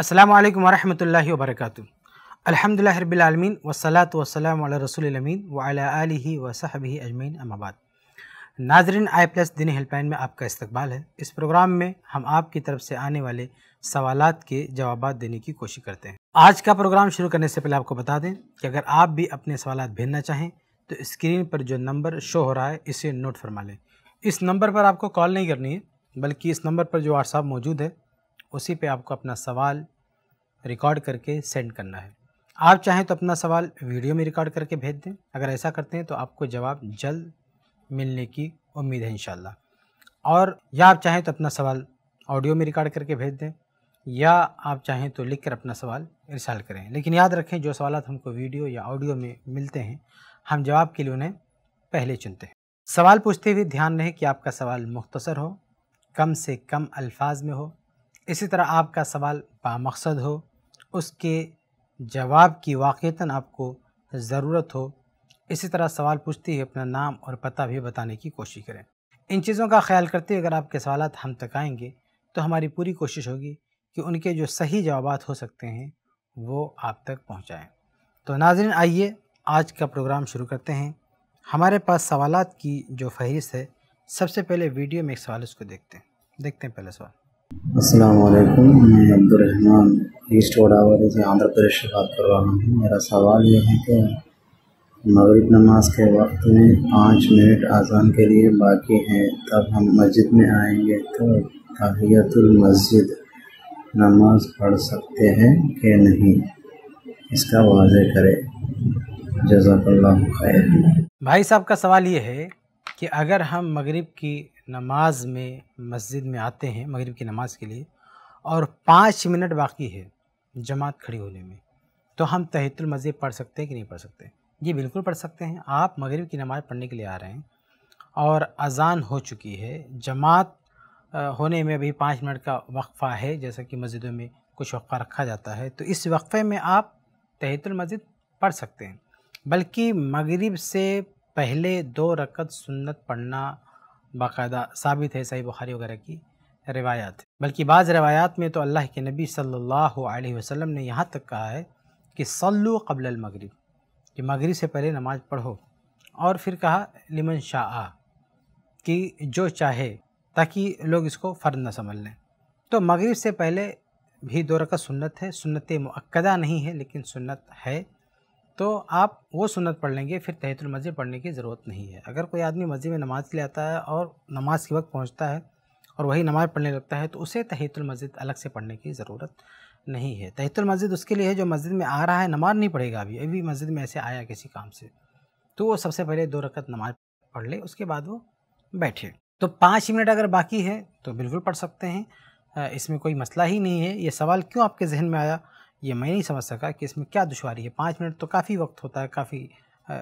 अस्सलाम वालेकुम वरहमतुल्लाहि वबरकातुहू अल्हम्दुलिल्लाह रब्बिल आलमीन वस्सलातु वस्सलाम अला रसूलिल अमीन व अला व अजमीन अमाबाद नाजरीन आई प्लस दिन हेल्पलाइन में आपका इस्तकबाल है इस प्रोग्राम में हम आपकी तरफ से आने वाले सवाल के जवाब देने की कोशिश करते हैं आज का प्रोग्राम शुरू करने से पहले आपको बता दें कि अगर आप भी अपने सवाल भेजना चाहें तो स्क्रीन पर जो नंबर शो हो रहा है इसे नोट फरमा लें इस नंबर पर आपको कॉल नहीं करनी है बल्कि इस नंबर पर जो व्हाट्सअप मौजूद है उसी पे आपको अपना सवाल रिकॉर्ड करके सेंड करना है आप चाहें तो अपना सवाल वीडियो में रिकॉर्ड करके भेज दें अगर ऐसा करते हैं तो आपको जवाब जल्द मिलने की उम्मीद है इन और या आप चाहें तो अपना सवाल ऑडियो में रिकॉर्ड करके भेज दें या आप चाहें तो लिख कर अपना सवाल इरसाल करें लेकिन याद रखें जो सवाल हमको वीडियो या ऑडियो में मिलते हैं हम जवाब के लिए उन्हें पहले चुनते हैं सवाल पूछते हुए ध्यान रहे कि आपका सवाल मुख्तसर हो कम से कम अल्फाज में हो इसी तरह आपका सवाल बामकसद हो उसके जवाब की वाक़ता आपको ज़रूरत हो इसी तरह सवाल पूछते हुए अपना नाम और पता भी बताने की कोशिश करें इन चीज़ों का ख्याल करते हुए अगर आपके सवाल हम तक आएंगे तो हमारी पूरी कोशिश होगी कि उनके जो सही जवाब हो सकते हैं वो आप तक पहुँचाएँ तो नाजरन आइए आज का प्रोग्राम शुरू करते हैं हमारे पास सवाल की जो फहरिस्त है सबसे पहले वीडियो में एक सवाल उसको देखते हैं देखते हैं पहले सवाल असलकुम मैं अब्दुलरहमान ईस्ट गोडावर से आंध्र प्रदेश से बात कर रहा हूँ मेरा सवाल यह है कि मगरब नमाज के वक्त में पाँच मिनट आज़ान के लिए बाकी हैं तब हम मस्जिद में आएंगे तो तहियतुल मस्जिद नमाज पढ़ सकते हैं कि नहीं इसका वाज करें जजाकल्ला खैर भाई साहब का सवाल ये है कि अगर हम मगरब की नमाज में मस्जिद में आते हैं मगरिब की नमाज के लिए और पाँच मिनट बाकी है जमात खड़ी होने में तो हम तहतुल मस्जिद पढ़ सकते हैं कि नहीं पढ़ सकते जी बिल्कुल पढ़ सकते हैं आप मगरिब की नमाज़ पढ़ने के लिए आ रहे हैं और अजान हो चुकी है जमात होने में अभी पाँच मिनट का वक्फ़ा है जैसा कि मस्जिदों में कुछ वक्फ़ा रखा जाता है तो इस वक्फ़े में आप तहतुल मस्जिद पढ़ सकते हैं बल्कि मगरिब से पहले दो रकत सुन्नत पढ़ना बाकायदा साबित है सही बुखारी वगैरह की रिवायात बल्कि बाज़ रवायात में तो अल्लाह के नबी सल्लल्लाहु अलैहि वसल्लम ने यहाँ तक कहा है कि सल्लु कबल मगरिब कि मगरिब से पहले नमाज़ पढ़ो और फिर कहा लिमन शाह कि जो चाहे ताकि लोग इसको फ़र्द न समझ लें तो मगरिब से पहले भी दो रकत सुन्नत है सुन्नत मक्दा नहीं है लेकिन सुन्नत है तो आप वो सुनत पढ़ लेंगे फिर तहतुल मस्जिद पढ़ने की ज़रूरत नहीं है अगर कोई आदमी मस्जिद में नमाज़ ले आता है और नमाज के वक्त पहुँचता है और वही नमाज़ पढ़ने लगता है तो उसे तहतुल मस्जिद अलग से पढ़ने की ज़रूरत नहीं है तहतुल मस्जिद उसके लिए है जो मस्जिद में आ रहा है नमाज नहीं पढ़ेगा अभी अभी मस्जिद में ऐसे आया किसी काम से तो वो सबसे पहले दो रकत नमाज पढ़ ले उसके बाद वो बैठे तो पाँच मिनट अगर बाकी है तो बिल्कुल पढ़ सकते हैं इसमें कोई मसला ही नहीं है ये सवाल क्यों आपके जहन में आया ये मैं नहीं समझ सका कि इसमें क्या दुशारी है पाँच मिनट तो काफ़ी वक्त होता है काफ़ी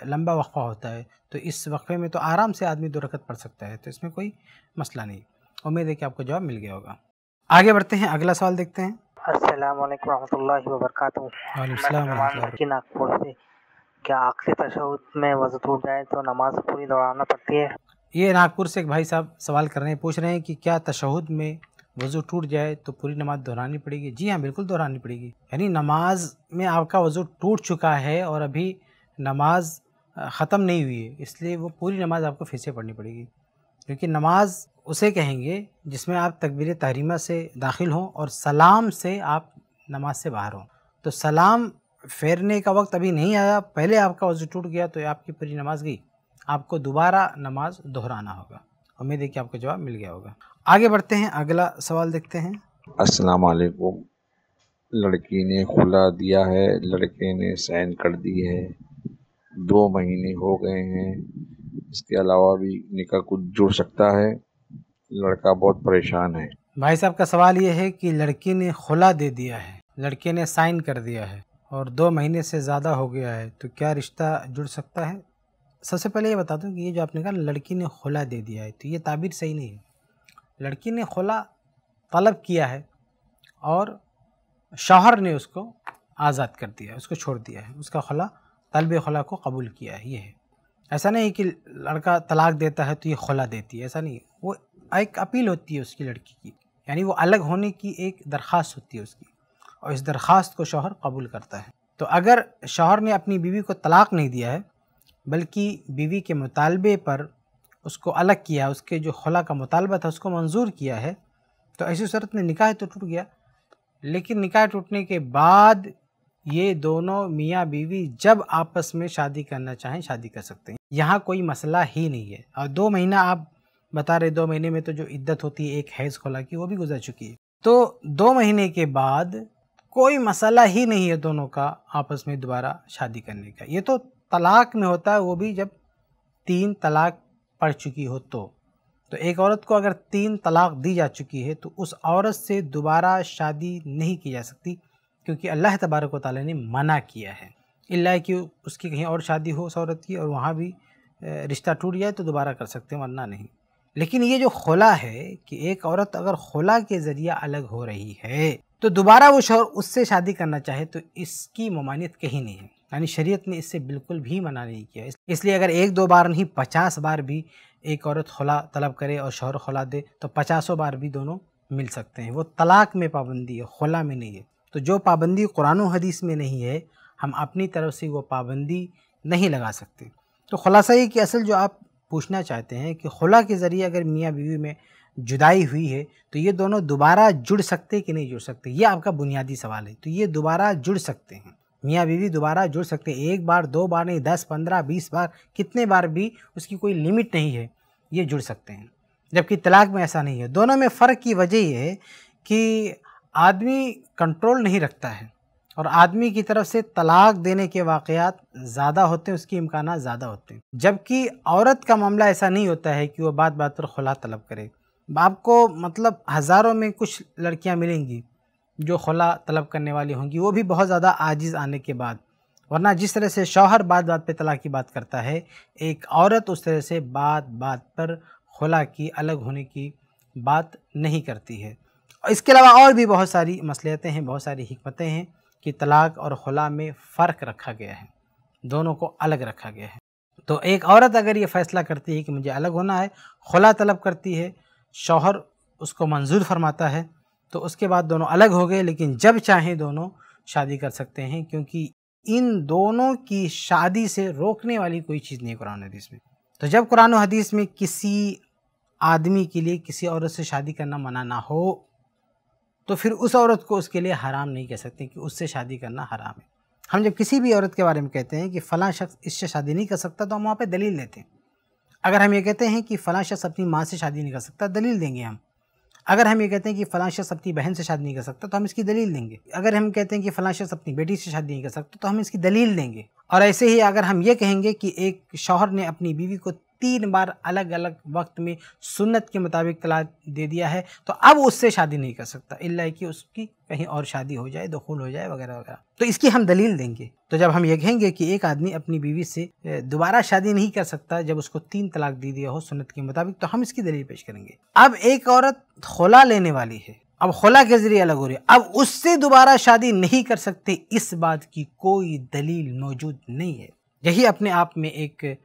लंबा वक्फ़ा होता है तो इस वक्फ़े में तो आराम से आदमी दो पड़ सकता है तो इसमें कोई मसला नहीं उम्मीद है कि आपको जवाब मिल गया होगा आगे बढ़ते हैं अगला सवाल देखते हैं नागपुर से क्या आखिरी तशद में वजू टूट जाए तो नमाज पूरी दौड़ाना पड़ती है ये नागपुर से एक भाई साहब सवाल कर रहे हैं पूछ रहे हैं कि क्या तशहद में वज़ू टूट जाए तो पूरी नमाज़ दोहरानी पड़ेगी जी हाँ बिल्कुल दोहरानी पड़ेगी यानी नमाज में आपका वज़ू टूट चुका है और अभी नमाज ख़त्म नहीं हुई है इसलिए वो पूरी नमाज आपको फिर से पढ़नी पड़ेगी क्योंकि नमाज उसे कहेंगे जिसमें आप तकबीर तहरीमा से दाखिल हों और सलाम से आप नमाज से बाहर हों तो सलाम फेरने का वक्त अभी नहीं आया पहले आपका वजू टूट गया तो आपकी पूरी नमाज गई आपको दोबारा नमाज दोहराना होगा उम्मीद है कि आपको जवाब मिल गया होगा आगे बढ़ते हैं अगला सवाल देखते हैं अस्सलाम वालेकुम लड़की ने खुला दिया है लड़के ने साइन कर दी है दो महीने हो गए हैं इसके अलावा भी निका कुछ जुड़ सकता है लड़का बहुत परेशान है भाई साहब का सवाल ये है कि लड़की ने खुला दे दिया है लड़के ने साइन कर दिया है और दो महीने से ज़्यादा हो गया है तो क्या रिश्ता जुड़ सकता है सबसे पहले ये बता दूँ कि ये जो आपने कहा लड़की ने खुला दे दिया है तो ये ताबीर सही नहीं है लड़की ने खुला तलब किया है और शौहर ने उसको आज़ाद कर दिया है उसको छोड़ दिया है उसका खुला तलब खुला को कबूल किया है ये है ऐसा नहीं कि लड़का तलाक देता है तो ये खुला देती है ऐसा नहीं वो एक अपील होती है उसकी लड़की की यानी वो अलग होने की एक दरख्वास्त होती है उसकी और इस दरख्वास्त को शौहर कबूल करता है तो अगर शौहर ने अपनी बीवी को तलाक नहीं दिया है बल्कि बीवी के मुतालबे पर उसको अलग किया है उसके जो खला का मुतालबा था उसको मंजूर किया है तो ऐसी सूरत में निकाह तो टूट गया लेकिन निकाह टूटने के बाद ये दोनों मियाँ बीवी जब आपस में शादी करना चाहें शादी कर सकते हैं यहाँ कोई मसला ही नहीं है और दो महीना आप बता रहे दो महीने में तो जो इद्दत होती है एक हैज़ खोला की वो भी गुजर चुकी है तो दो महीने के बाद कोई मसला ही नहीं है दोनों का आपस में दोबारा शादी करने का ये तो तलाक में होता है वो भी जब तीन तलाक पड़ चुकी हो तो तो एक औरत को अगर तीन तलाक दी जा चुकी है तो उस औरत से दोबारा शादी नहीं की जा सकती क्योंकि अल्लाह तबारक वाली ने मना किया है इल्ला कि उसकी कहीं और शादी हो उस औरत की और वहाँ भी रिश्ता टूट जाए तो दोबारा कर सकते हैं वरना नहीं लेकिन ये जो खुला है कि एक औरत अगर खुला के ज़रिए अलग हो रही है तो दोबारा वो शोहर उससे शादी करना चाहे तो इसकी ममानियत कहीं नहीं है यानी शरीयत ने इससे बिल्कुल भी मना नहीं किया इसलिए अगर एक दो बार नहीं पचास बार भी एक औरत खला तलब करे और शोहर खुला दे तो पचासों बार भी दोनों मिल सकते हैं वो तलाक में पाबंदी है खला में नहीं है तो जो पाबंदी कुरान हदीस में नहीं है हम अपनी तरफ से वो पाबंदी नहीं लगा सकते तो खुलासा ये कि असल जो आप पूछना चाहते हैं कि खुला के ज़रिए अगर मियाँ बीवी में जुदाई हुई है तो ये दोनों दोबारा जुड़ सकते कि नहीं जुड़ सकते ये आपका बुनियादी सवाल है तो ये दोबारा जुड़ सकते हैं मियाँ बीवी दोबारा जुड़ सकते हैं एक बार दो बार नहीं दस पंद्रह बीस बार कितने बार भी उसकी कोई लिमिट नहीं है ये जुड़ सकते हैं जबकि तलाक में ऐसा नहीं है दोनों में फ़र्क की वजह ये है कि आदमी कंट्रोल नहीं रखता है और आदमी की तरफ से तलाक देने के वाक़ात ज़्यादा होते हैं उसके इम्कान ज़्यादा होते हैं जबकि औरत का मामला ऐसा नहीं होता है कि वह बात बात पर खुला तलब करे आपको मतलब हज़ारों में कुछ लड़कियाँ मिलेंगी जो खला तलब करने वाली होंगी वो भी बहुत ज़्यादा आजिज़ आने के बाद वरना जिस तरह से शौहर बात बात पे तलाक की बात करता है एक औरत उस तरह से बात बात पर खुला की अलग होने की बात नहीं करती है और इसके अलावा और भी बहुत सारी मसलियतें हैं बहुत सारी हमतें हैं कि तलाक और खुला में फ़र्क रखा गया है दोनों को अलग रखा गया है तो एक औरत अगर ये फ़ैसला करती है कि मुझे अलग होना है खुला तलब करती है शौहर उसको मंजूर फरमाता है तो उसके बाद दोनों अलग हो गए लेकिन जब चाहें दोनों शादी कर सकते हैं क्योंकि इन दोनों की शादी से रोकने वाली कोई चीज़ नहीं है कुरान हदीस में तो जब कुरान हदीस में किसी आदमी के लिए किसी औरत से शादी करना मना ना हो तो फिर उस औरत को उसके लिए हराम नहीं कह सकते कि उससे शादी करना हराम है हम जब किसी भी औरत के बारे में कहते हैं कि फ़लाँ शख्स इससे शादी नहीं कर सकता तो हम वहाँ पर दलील लेते हैं अगर हम ये कहते हैं कि फ़लाँ शख्स अपनी माँ से शादी नहीं कर सकता दलील देंगे हम अगर हम ये कहते हैं कि फलां शख्स अपनी बहन से शादी नहीं कर सकता तो हम इसकी दलील देंगे अगर हम कहते हैं कि फलां शख्स अपनी बेटी से शादी नहीं कर सकता तो हम इसकी दलील देंगे और ऐसे ही अगर हम ये कहेंगे कि एक शौहर ने अपनी बीवी को तीन बार अलग अलग वक्त में सुन्नत के मुताबिक तलाक दे दिया है तो अब उससे शादी नहीं कर सकता इल्ला कि उसकी कहीं और शादी हो जाए दखूल हो जाए वगैरह वगैरह तो इसकी हम दलील देंगे तो जब हम ये कहेंगे कि एक आदमी अपनी बीवी से दोबारा शादी नहीं कर सकता जब उसको तीन तलाक दे दिया हो सुन्नत के मुताबिक तो हम इसकी दलील पेश करेंगे अब एक औरत खोला लेने वाली है अब खोला के जरिए अलग हो रही है अब उससे दोबारा शादी नहीं कर सकते इस बात की कोई दलील मौजूद नहीं है यही अपने आप में एक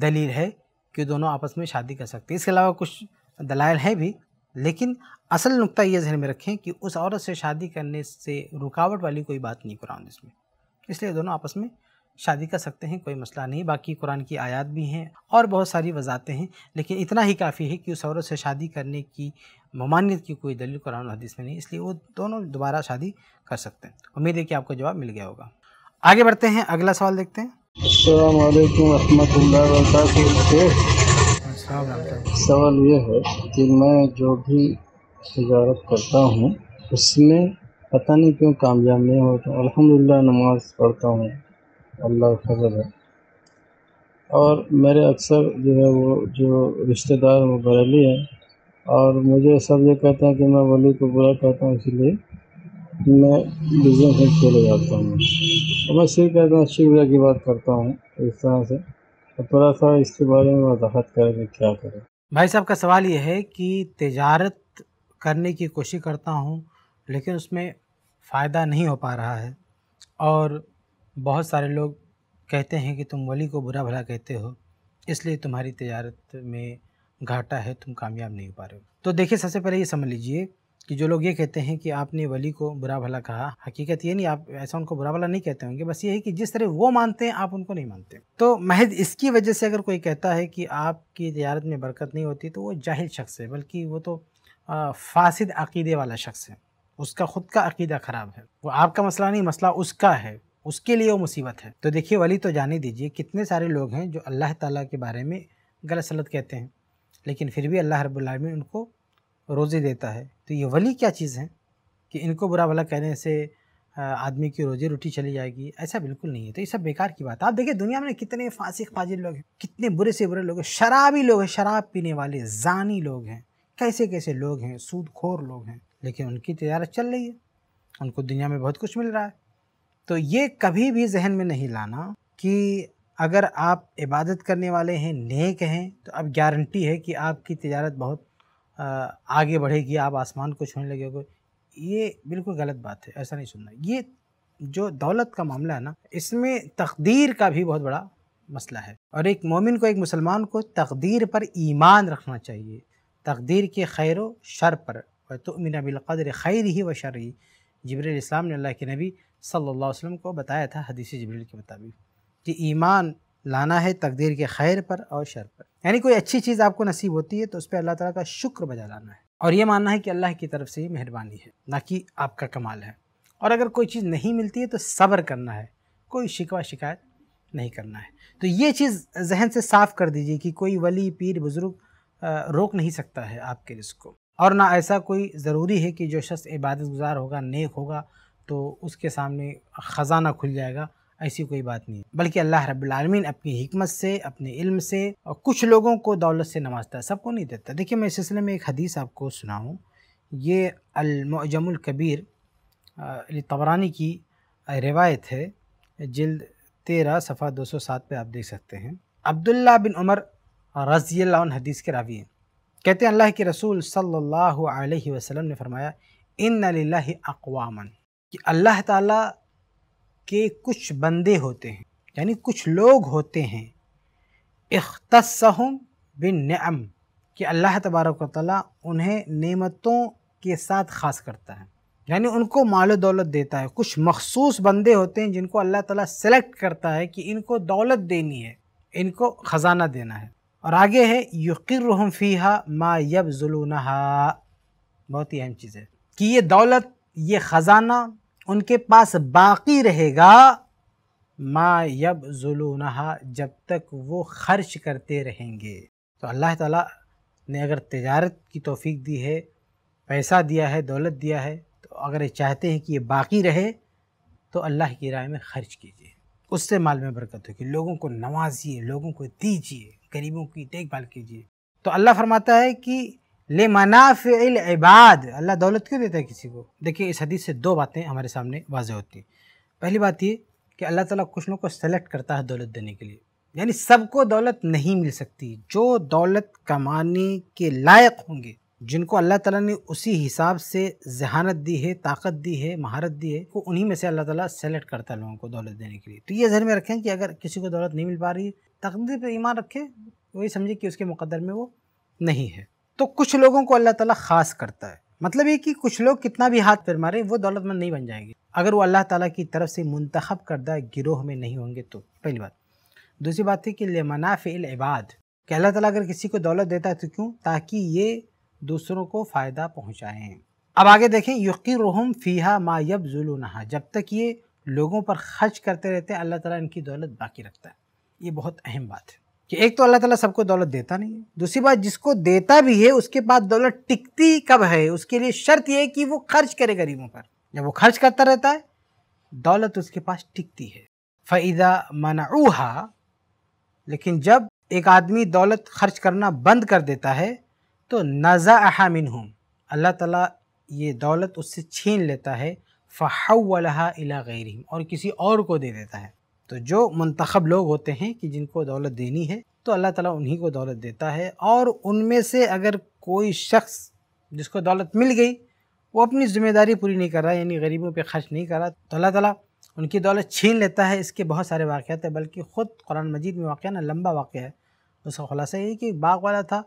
दलील है कि दोनों आपस में शादी कर सकते हैं इसके अलावा कुछ दलाल हैं भी लेकिन असल नुकता ये जहन में रखें कि उस औरत से शादी करने से रुकावट वाली कोई बात नहीं कुरान इसमें इसलिए दोनों आपस में शादी कर सकते हैं कोई मसला नहीं बाकी कुरान की आयत भी हैं और बहुत सारी वजातें हैं लेकिन इतना ही काफ़ी है कि उस औरत से शादी करने की ममानियत की कोई दलील कुरान हदीस में नहीं इसलिए वो दोनों दोबारा शादी कर सकते हैं उम्मीद है कि आपको जवाब मिल गया होगा आगे बढ़ते हैं अगला सवाल देखते हैं अलैक्म वरहमतुल्लाह वरक सवाल ये है कि मैं जो भी तजारत करता हूँ उसमें पता नहीं क्यों कामयाब नहीं होता तो अल्हम्दुलिल्लाह नमाज पढ़ता हूँ अल्लाह फजल है और मेरे अक्सर जो है वो जो रिश्तेदार वो बरेली है और मुझे सब ये कहते हैं कि मैं वली को बुरा कहता हूँ इसलिए मैं बिजनेस में चले जाता हूँ तो मैं सिर्फ कहता हूँ शिविया की बात करता हूँ इस तरह से तो थोड़ा सा इसके बारे में वजाहत करें क्या करें भाई साहब का सवाल ये है कि तजारत करने की कोशिश करता हूँ लेकिन उसमें फ़ायदा नहीं हो पा रहा है और बहुत सारे लोग कहते हैं कि तुम वली को बुरा भला कहते हो इसलिए तुम्हारी तजारत में घाटा है तुम कामयाब नहीं हो पा रहे हो तो देखिए सबसे पहले ये समझ लीजिए कि जो लोग ये कहते हैं कि आपने वली को बुरा भला कहा हकीकत ये नहीं आप ऐसा उनको बुरा भला नहीं कहते होंगे बस ये है कि जिस तरह वो मानते हैं आप उनको नहीं मानते तो महज इसकी वजह से अगर कोई कहता है कि आपकी तजारत में बरकत नहीं होती तो वो जाहिल शख्स है बल्कि वो तो फासद फासिद अकीदे वाला शख्स है उसका ख़ुद का अकीदा ख़राब है वो आपका मसला नहीं मसला उसका है उसके लिए वो मुसीबत है तो देखिए वली तो जाने दीजिए कितने सारे लोग हैं जो अल्लाह ताला के बारे में गलत सलत कहते हैं लेकिन फिर भी अल्लाह रब्बुल उनको रोज़े देता है तो ये वली क्या चीज़ है कि इनको बुरा भला कहने से आदमी की रोजी रोटी चली जाएगी ऐसा बिल्कुल नहीं है तो ये सब बेकार की बात है आप देखिए दुनिया में कितने फासिक फाजिल लोग हैं कितने बुरे से बुरे लोग हैं शराबी लोग हैं शराब पीने वाले जानी लोग हैं कैसे कैसे लोग हैं सूदखोर लोग हैं लेकिन उनकी तजारत चल रही है उनको दुनिया में बहुत कुछ मिल रहा है तो ये कभी भी जहन में नहीं लाना कि अगर आप इबादत करने वाले हैं नेक हैं तो अब गारंटी है कि आपकी तजारत बहुत आगे बढ़ेगी आप आसमान को छूने लगेगे ये बिल्कुल गलत बात है ऐसा नहीं सुनना ये जो दौलत का मामला है ना इसमें तकदीर का भी बहुत बड़ा मसला है और एक मोमिन को एक मुसलमान को तकदीर पर ईमान रखना चाहिए तकदीर के खैर व शर पर तो मिन बिलकदर खैर ही व शर ही जबरील ने अल्लाह के नबी सल्लल्लाहु अलैहि वसल्लम को बताया था हदीसी जबरील के मुताबिक कि ईमान लाना है तकदीर के खैर पर और शर पर यानी कोई अच्छी चीज़ आपको नसीब होती है तो उस पर अल्लाह ताला का शुक्र बजा लाना है और ये मानना है कि अल्लाह की तरफ से ही मेहरबानी है ना कि आपका कमाल है और अगर कोई चीज़ नहीं मिलती है तो सब्र करना है कोई शिकवा शिकायत नहीं करना है तो ये चीज़ जहन से साफ़ कर दीजिए कि कोई वली पीर बुज़ुर्ग रोक नहीं सकता है आपके रिस्क को और ना ऐसा कोई ज़रूरी है कि जो शख्स इबादत गुजार होगा नेक होगा तो उसके सामने ख़जाना खुल जाएगा ऐसी कोई बात नहीं बल्कि अल्लाह रबालमीन अपनी हमत से अपने इल्म से और कुछ लोगों को दौलत से नवाजता है सबको नहीं देता देखिए मैं इस सिलसिले में एक हदीस आपको सुनाऊँ ये अलमजमकबीर तबरानी की रिवायत है जल्द तेरह सफ़ा दो सौ सात पर आप देख सकते हैं अब्दुल्ला बिन उमर रजी हदीस के रावी हैं कहते हैं अल्लाह के रसूल सल्लल्लाहु अलैहि वसल्लम ने फरमाया इन अकवामन कि अल्लाह ताला के कुछ बंदे होते हैं यानी कुछ लोग होते हैं अख्तसहम बिन नम कि अल्लाह तबारक ताली उन्हें नेमतों के साथ ख़ास करता है यानी उनको माल दौलत देता है कुछ मखसूस बंदे होते हैं जिनको अल्लाह ताला सेलेक्ट करता है कि इनको दौलत देनी है इनको ख़जाना देना है और आगे है यकीरहम फ़ीहा मा यब बहुत ही अहम चीज़ है कि ये दौलत ये ख़जाना उनके पास बाकी रहेगा मा यब जुलूना जब तक वो खर्च करते रहेंगे तो अल्लाह ताला ने अगर तजारत की तोफ़ी दी है पैसा दिया है दौलत दिया है तो अगर ये चाहते हैं कि ये बाकी रहे तो अल्लाह की राय में ख़र्च कीजिए उससे माल में बरकत होगी लोगों को नवाजिए लोगों को दीजिए गरीबों की देखभाल कीजिए तो अल्लाह फरमाता है कि ले मनाफिल इबाद अल्लाह दौलत क्यों देता है किसी को देखिए इस हदीस से दो बातें हमारे सामने वाजह होती हैं पहली बात ये कि अल्लाह ताला कुछ लोग को सेलेक्ट करता है दौलत देने के लिए यानी सबको दौलत नहीं मिल सकती जो दौलत कमाने के लायक होंगे जिनको अल्लाह ताला ने उसी हिसाब से जहानत दी है ताकत दी है महारत दी है वो उन्हीं में से अल्लाह ताला सेलेक्ट करता है लोगों को दौलत देने के लिए तो ये जहन में रखें कि अगर किसी को दौलत नहीं मिल पा रही है तकदीर पर ईमान रखें वही समझे कि उसके मुकदर में वो नहीं है तो कुछ लोगों को अल्लाह ताला खास करता है मतलब ये कि कुछ लोग कितना भी हाथ पैर मारे वो दौलतमंद नहीं बन जाएंगे अगर वो अल्लाह ताला की तरफ से मुंतखब करदा गिरोह में नहीं होंगे तो पहली बात दूसरी बात है कि ले इल इबाद कि अल्लाह ताला अगर किसी को दौलत देता है तो क्यों ताकि ये दूसरों को फ़ायदा पहुँचाएँ अब आगे देखें यकीरहम फ़ीहा मायब जुलूनहा जब तक ये लोगों पर खर्च करते रहते हैं अल्लाह ताला इनकी दौलत बाकी रखता है ये बहुत अहम बात है कि एक तो अल्लाह ताला सबको दौलत देता नहीं है दूसरी बात जिसको देता भी है उसके बाद दौलत टिकती कब है उसके लिए शर्त यह है कि वो खर्च करे गरीबों पर जब वो खर्च करता रहता है दौलत उसके पास टिकती है फ़ैदा मनाऊहा लेकिन जब एक आदमी दौलत खर्च करना बंद कर देता है तो नज़ा अहमिन हूँ अल्लाह ताला ये दौलत उससे छीन लेता है फ़हावला इला गैरहम और किसी और को दे देता है तो जो मंतखब लोग होते हैं कि जिनको दौलत देनी है तो अल्लाह ताला उन्हीं को दौलत देता है और उनमें से अगर कोई शख्स जिसको दौलत मिल गई वो अपनी ज़िम्मेदारी पूरी नहीं कर रहा यानी गरीबों पे खर्च नहीं कर रहा तो अल्लाह ताला उनकी दौलत छीन लेता है इसके बहुत सारे वाक़ हैं बल्कि ख़ुद कुरान मजीद में वाक़ ना लंबा वाक़ है उसका खुलासा ये कि बाग वाला था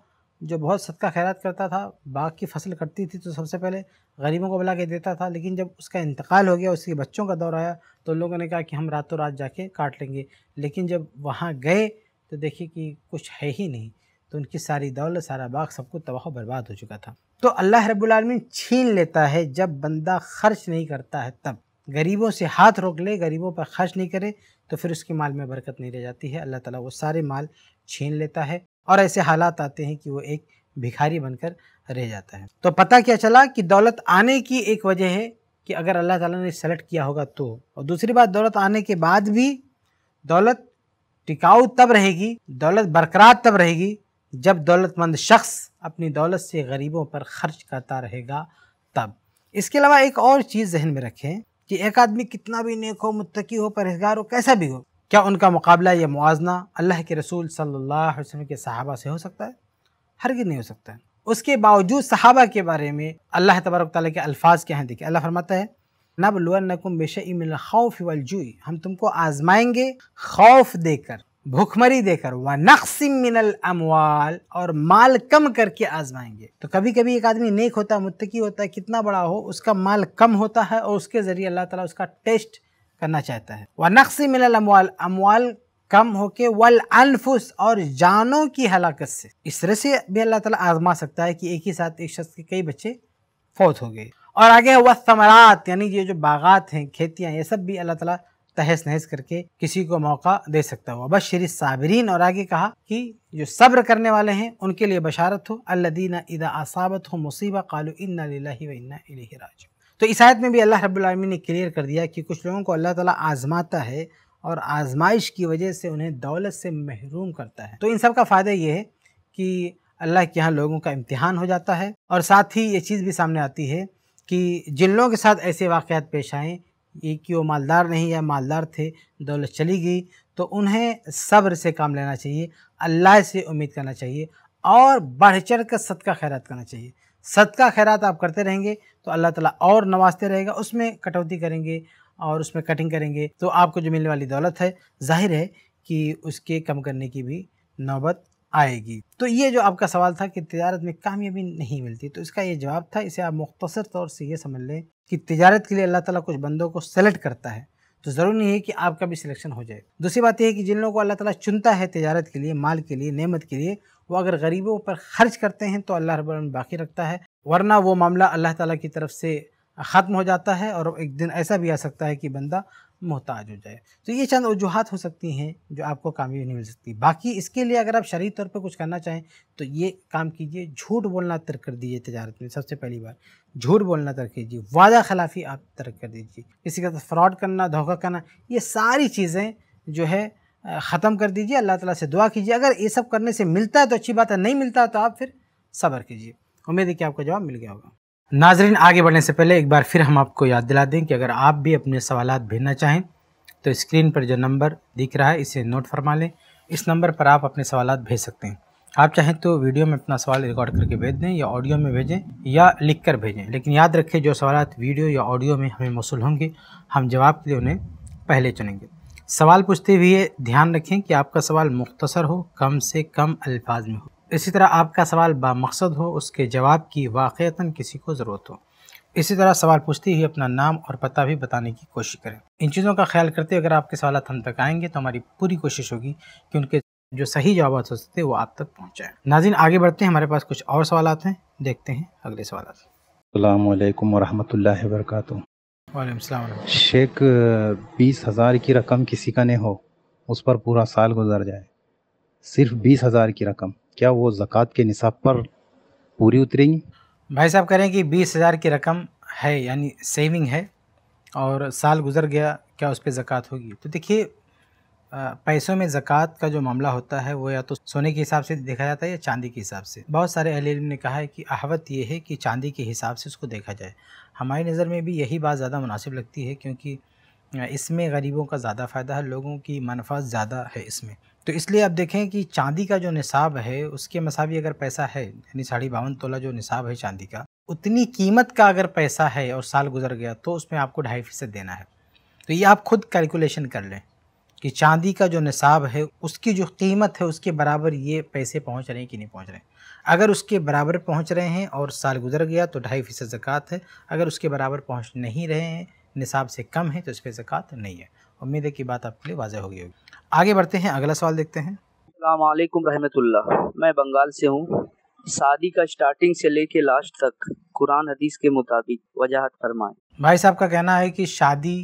जो बहुत सदका खैरात करता था बाग की फसल कटती थी तो सबसे पहले गरीबों को बुला के देता था लेकिन जब उसका इंतकाल हो गया उसके बच्चों का दौर आया तो लोगों ने कहा कि हम रातों रात जाके काट लेंगे लेकिन जब वहाँ गए तो देखिए कि कुछ है ही नहीं तो उनकी सारी दौलत सारा बाग सबको तबाह बर्बाद हो चुका था तो अल्लाह रब्लमिन छीन लेता है जब बंदा खर्च नहीं करता है तब गरीबों से हाथ रोक ले गरीबों पर खर्च नहीं करे तो फिर उसके माल में बरकत नहीं रह जाती है अल्लाह ताला वो सारे माल छीन लेता है और ऐसे हालात आते हैं कि वो एक भिखारी बनकर रह जाता है तो पता क्या चला कि दौलत आने की एक वजह है कि अगर अल्लाह ताला ने सेलेक्ट किया होगा तो और दूसरी बात दौलत आने के बाद भी दौलत टिकाऊ तब रहेगी दौलत बरकरार तब रहेगी जब दौलतमंद शख्स अपनी दौलत से गरीबों पर खर्च करता रहेगा तब इसके अलावा एक और चीज़ जहन में रखें कि एक आदमी कितना भी नेक हो मुत्तकी हो परहेजगार हो कैसा भी हो क्या उनका मुकाबला या मुआजना अल्लाह के रसूल सल्लल्लाहु अलैहि वसल्लम के सहाबा से हो सकता है हरगिज नहीं हो सकता है उसके बावजूद सहाबा के बारे में अल्लाह तबारक ताली के अल्फाज क्या हैं देखिए अल्लाह फरमाता है नबलकुम बेशौफ़ वलजूई हम तुमको आजमाएंगे खौफ देकर भूखमरी देकर व नक्सिम मिनल अमवाल और माल कम करके आजमाएंगे तो कभी कभी एक आदमी नेक होता है मुत्तकी होता है कितना बड़ा हो उसका माल कम होता है और उसके ज़रिए अल्लाह ताला उसका टेस्ट करना चाहता है व नक्सी मिलल अमवाल अमवाल कम होके वल अनफुस और जानों की हलाकत से इस तरह से भी अल्लाह ताला आजमा सकता है कि एक ही साथ एक शख्स के कई बच्चे फौत हो गए और आगे है वह समरात यानी ये जो बागात हैं खेतियाँ ये सब भी अल्लाह ताला तहस नहस करके किसी को मौका दे सकता हुआ श्री साबरीन और आगे कहा कि जो सब्र करने वाले हैं उनके लिए बशारत हो अल्लादीना इदा आसाबत हो मुसीबा कालू इन्ना व इन्ना राज तो इस आयत में भी अल्लाह रब्लमी ने क्लियर कर दिया कि कुछ लोगों को अल्लाह ताला आजमाता है और आजमाइश की वजह से उन्हें दौलत से महरूम करता है तो इन सब का फ़ायदा ये है कि अल्लाह के यहाँ लोगों का इम्तहान हो जाता है और साथ ही ये चीज़ भी सामने आती है कि जिन लोगों के साथ ऐसे वाक़ पेश आएँ कि वो मालदार नहीं या मालदार थे दौलत चली गई तो उन्हें सब्र से काम लेना चाहिए अल्लाह से उम्मीद करना चाहिए और बढ़ चढ़ कर सदका खैरत करना चाहिए सदका खैरात आप करते रहेंगे तो अल्लाह ताला और नवाजते रहेगा उसमें कटौती करेंगे और उसमें कटिंग करेंगे तो आपको जो मिलने वाली दौलत है जाहिर है कि उसके कम करने की भी नौबत आएगी तो ये जो आपका सवाल था कि तजारत में कामयाबी नहीं मिलती तो इसका ये जवाब था इसे आप मुख्तर तौर से ये समझ लें कि तजारत के लिए अल्लाह ताला कुछ बंदों को सेलेक्ट करता है तो ज़रूरी नहीं है कि आपका भी सिलेक्शन हो जाए दूसरी बात यह है कि जिन लोगों को अल्लाह ताला चुनता है तजारत के लिए माल के लिए नेमत के लिए वो अगर गरीबों पर खर्च करते हैं तो अल्लाह रब बाकी रखता है वरना वो मामला अल्लाह ताला की तरफ से ख़त्म हो जाता है और एक दिन ऐसा भी आ सकता है कि बंदा मोहताज हो जाए तो ये चंद वजूहत हो सकती हैं जो आपको कामयाबी नहीं मिल सकती बाकी इसके लिए अगर आप शरीर तौर पर कुछ करना चाहें तो ये काम कीजिए झूठ बोलना तर्क कर दीजिए तजारत में सबसे पहली बार झूठ बोलना तर्क कीजिए वादा खिलाफी आप तर्क कर दीजिए किसी का तो फ्रॉड करना धोखा करना ये सारी चीज़ें जो है ख़त्म कर दीजिए अल्लाह ताला से दुआ कीजिए अगर ये सब करने से मिलता है तो अच्छी बात है नहीं मिलता है तो आप फिर सब्र कीजिए उम्मीद है कि आपका जवाब मिल गया होगा नाजरीन आगे बढ़ने से पहले एक बार फिर हम आपको याद दिला दें कि अगर आप भी अपने सवाल भेजना चाहें तो स्क्रीन पर जो नंबर दिख रहा है इसे नोट फरमा लें इस नंबर पर आप अपने सवाल भेज सकते हैं आप चाहें तो वीडियो में अपना सवाल रिकॉर्ड करके भेज दें या ऑडियो में भेजें या लिख कर भेजें लेकिन याद रखें जो सवाल वीडियो या ऑडियो में हमें मौसू होंगे हम जवाब के लिए उन्हें पहले चुनेंगे सवाल पूछते हुए ध्यान रखें कि आपका सवाल मुख्तसर हो कम से कम अल्फाज में हो इसी तरह आपका सवाल बामकसद हो उसके जवाब की वाक़ता किसी को ज़रूरत हो इसी तरह सवाल पूछते हुए अपना नाम और पता भी बताने की कोशिश करें इन चीज़ों का ख्याल करते हुए अगर आपके सवाल हम तक आएंगे तो हमारी पूरी कोशिश होगी कि उनके जो सही जवाब हो सकते वो आप तक पहुँचाएँ नाजिन आगे बढ़ते हैं हमारे पास कुछ और सवाल हैं देखते हैं अगले सवाल अल्लाम वरहमल वरक शेख बीस हज़ार की रकम किसी का नहीं हो उस पर पूरा साल गुजर जाए सिर्फ बीस हज़ार की रकम क्या वो ज़क़़त के निसाब पर पूरी उतरेंगी भाई साहब कह रहे हैं कि बीस हज़ार की रकम है यानी सेविंग है और साल गुजर गया क्या उस पर ज़क़़त होगी तो देखिए पैसों में ज़क़़त का जो मामला होता है वो या तो सोने के हिसाब से देखा जाता है या चांदी के हिसाब से बहुत सारे अहल ने कहा है कि आहवत ये है कि चांदी के हिसाब से उसको देखा जाए हमारी नज़र में भी यही बात ज़्यादा मुनासिब लगती है क्योंकि इसमें गरीबों का ज़्यादा फ़ायदा है लोगों की मनफा ज़्यादा है इसमें तो इसलिए आप देखें कि चांदी का जो निसाब है उसके मसावी अगर पैसा है यानी साढ़े बावन तोला जो निसाब है चांदी का उतनी कीमत का अगर पैसा है और साल गुजर गया तो उसमें आपको ढाई फीसद देना है तो ये आप खुद कैलकुलेशन कर लें कि चांदी का जो निसाब है उसकी जो कीमत है उसके बराबर ये पैसे पहुँच रहे हैं कि नहीं पहुँच रहे हैं अगर उसके बराबर पहुँच रहे हैं और साल गुजर गया तो ढाई फ़ीसद है अगर उसके बराबर पहुँच नहीं रहे हैं निसाब से कम है तो इस पर नहीं है उम्मीद है कि बात आपके लिए वाजह होगी होगी आगे बढ़ते हैं अगला सवाल देखते हैं अलैक्म रहमतुल्ला मैं बंगाल से हूँ शादी का स्टार्टिंग से लेके लास्ट तक कुरान हदीस के मुताबिक वजाहत फरमाए भाई साहब का कहना है कि शादी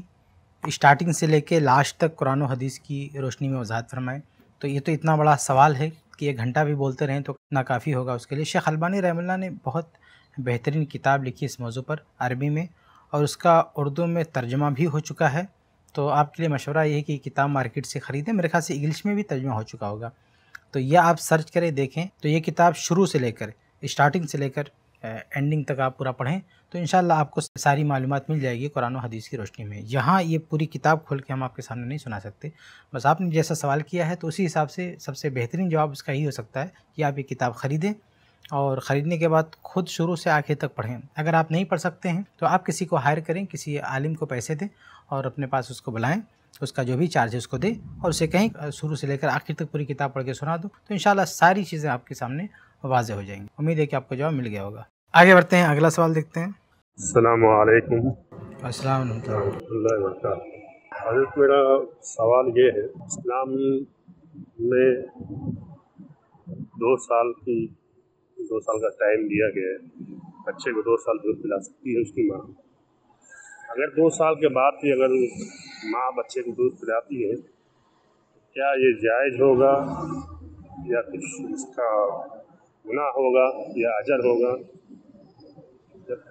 स्टार्टिंग से लेके लास्ट तक कुरान हदीस की रोशनी में वजाहत फरमाएं तो ये तो इतना बड़ा सवाल है कि एक घंटा भी बोलते रहें तो नाकाफ़ी होगा उसके लिए शेख अलबानी रहमल्ला ने बहुत बेहतरीन किताब लिखी इस मौजू पर अरबी में और उसका उर्दू में तर्जमा भी हो चुका है तो आपके लिए मशवरा ये है कि किताब मार्केट से ख़रीदें मेरे ख्याल से इंग्लिश में भी तर्जुमा हो चुका होगा तो यह आप सर्च करें देखें तो ये किताब शुरू से लेकर स्टार्टिंग से लेकर एंडिंग तक आप पूरा पढ़ें तो इन आपको सारी मालूम मिल जाएगी कुरान हदीस की रोशनी में यहाँ ये पूरी किताब खोल के हम आपके सामने नहीं सुना सकते बस आपने जैसा सवाल किया है तो उसी हिसाब से सबसे बेहतरीन जवाब उसका यही हो सकता है कि आप ये किताब ख़रीदें और ख़रीदने के बाद खुद शुरू से आखिर तक पढ़ें अगर आप नहीं पढ़ सकते हैं तो आप किसी को हायर करें किसी आलिम को पैसे दें और अपने पास उसको बुलाएं उसका जो भी चार्ज है उसको दे और उसे कहीं शुरू से लेकर आखिर तक पूरी किताब पढ़ के सुना दो तो इन सारी चीज़ें आपके सामने वाजे हो जाएंगी उम्मीद है कि आपको जवाब मिल गया होगा आगे बढ़ते हैं अगला सवाल देखते हैं सलामकुम अस्सलाम हजरत मेरा सवाल ये है इस्लाम में दो साल की दो साल का टाइम दिया गया है बच्चे को दो साल दूध पिला सकती है उसकी माँ अगर दो साल के बाद भी अगर माँ बच्चे को दूध पिलाती है क्या ये जायज़ होगा या कुछ इसका गुना होगा या अजर होगा जब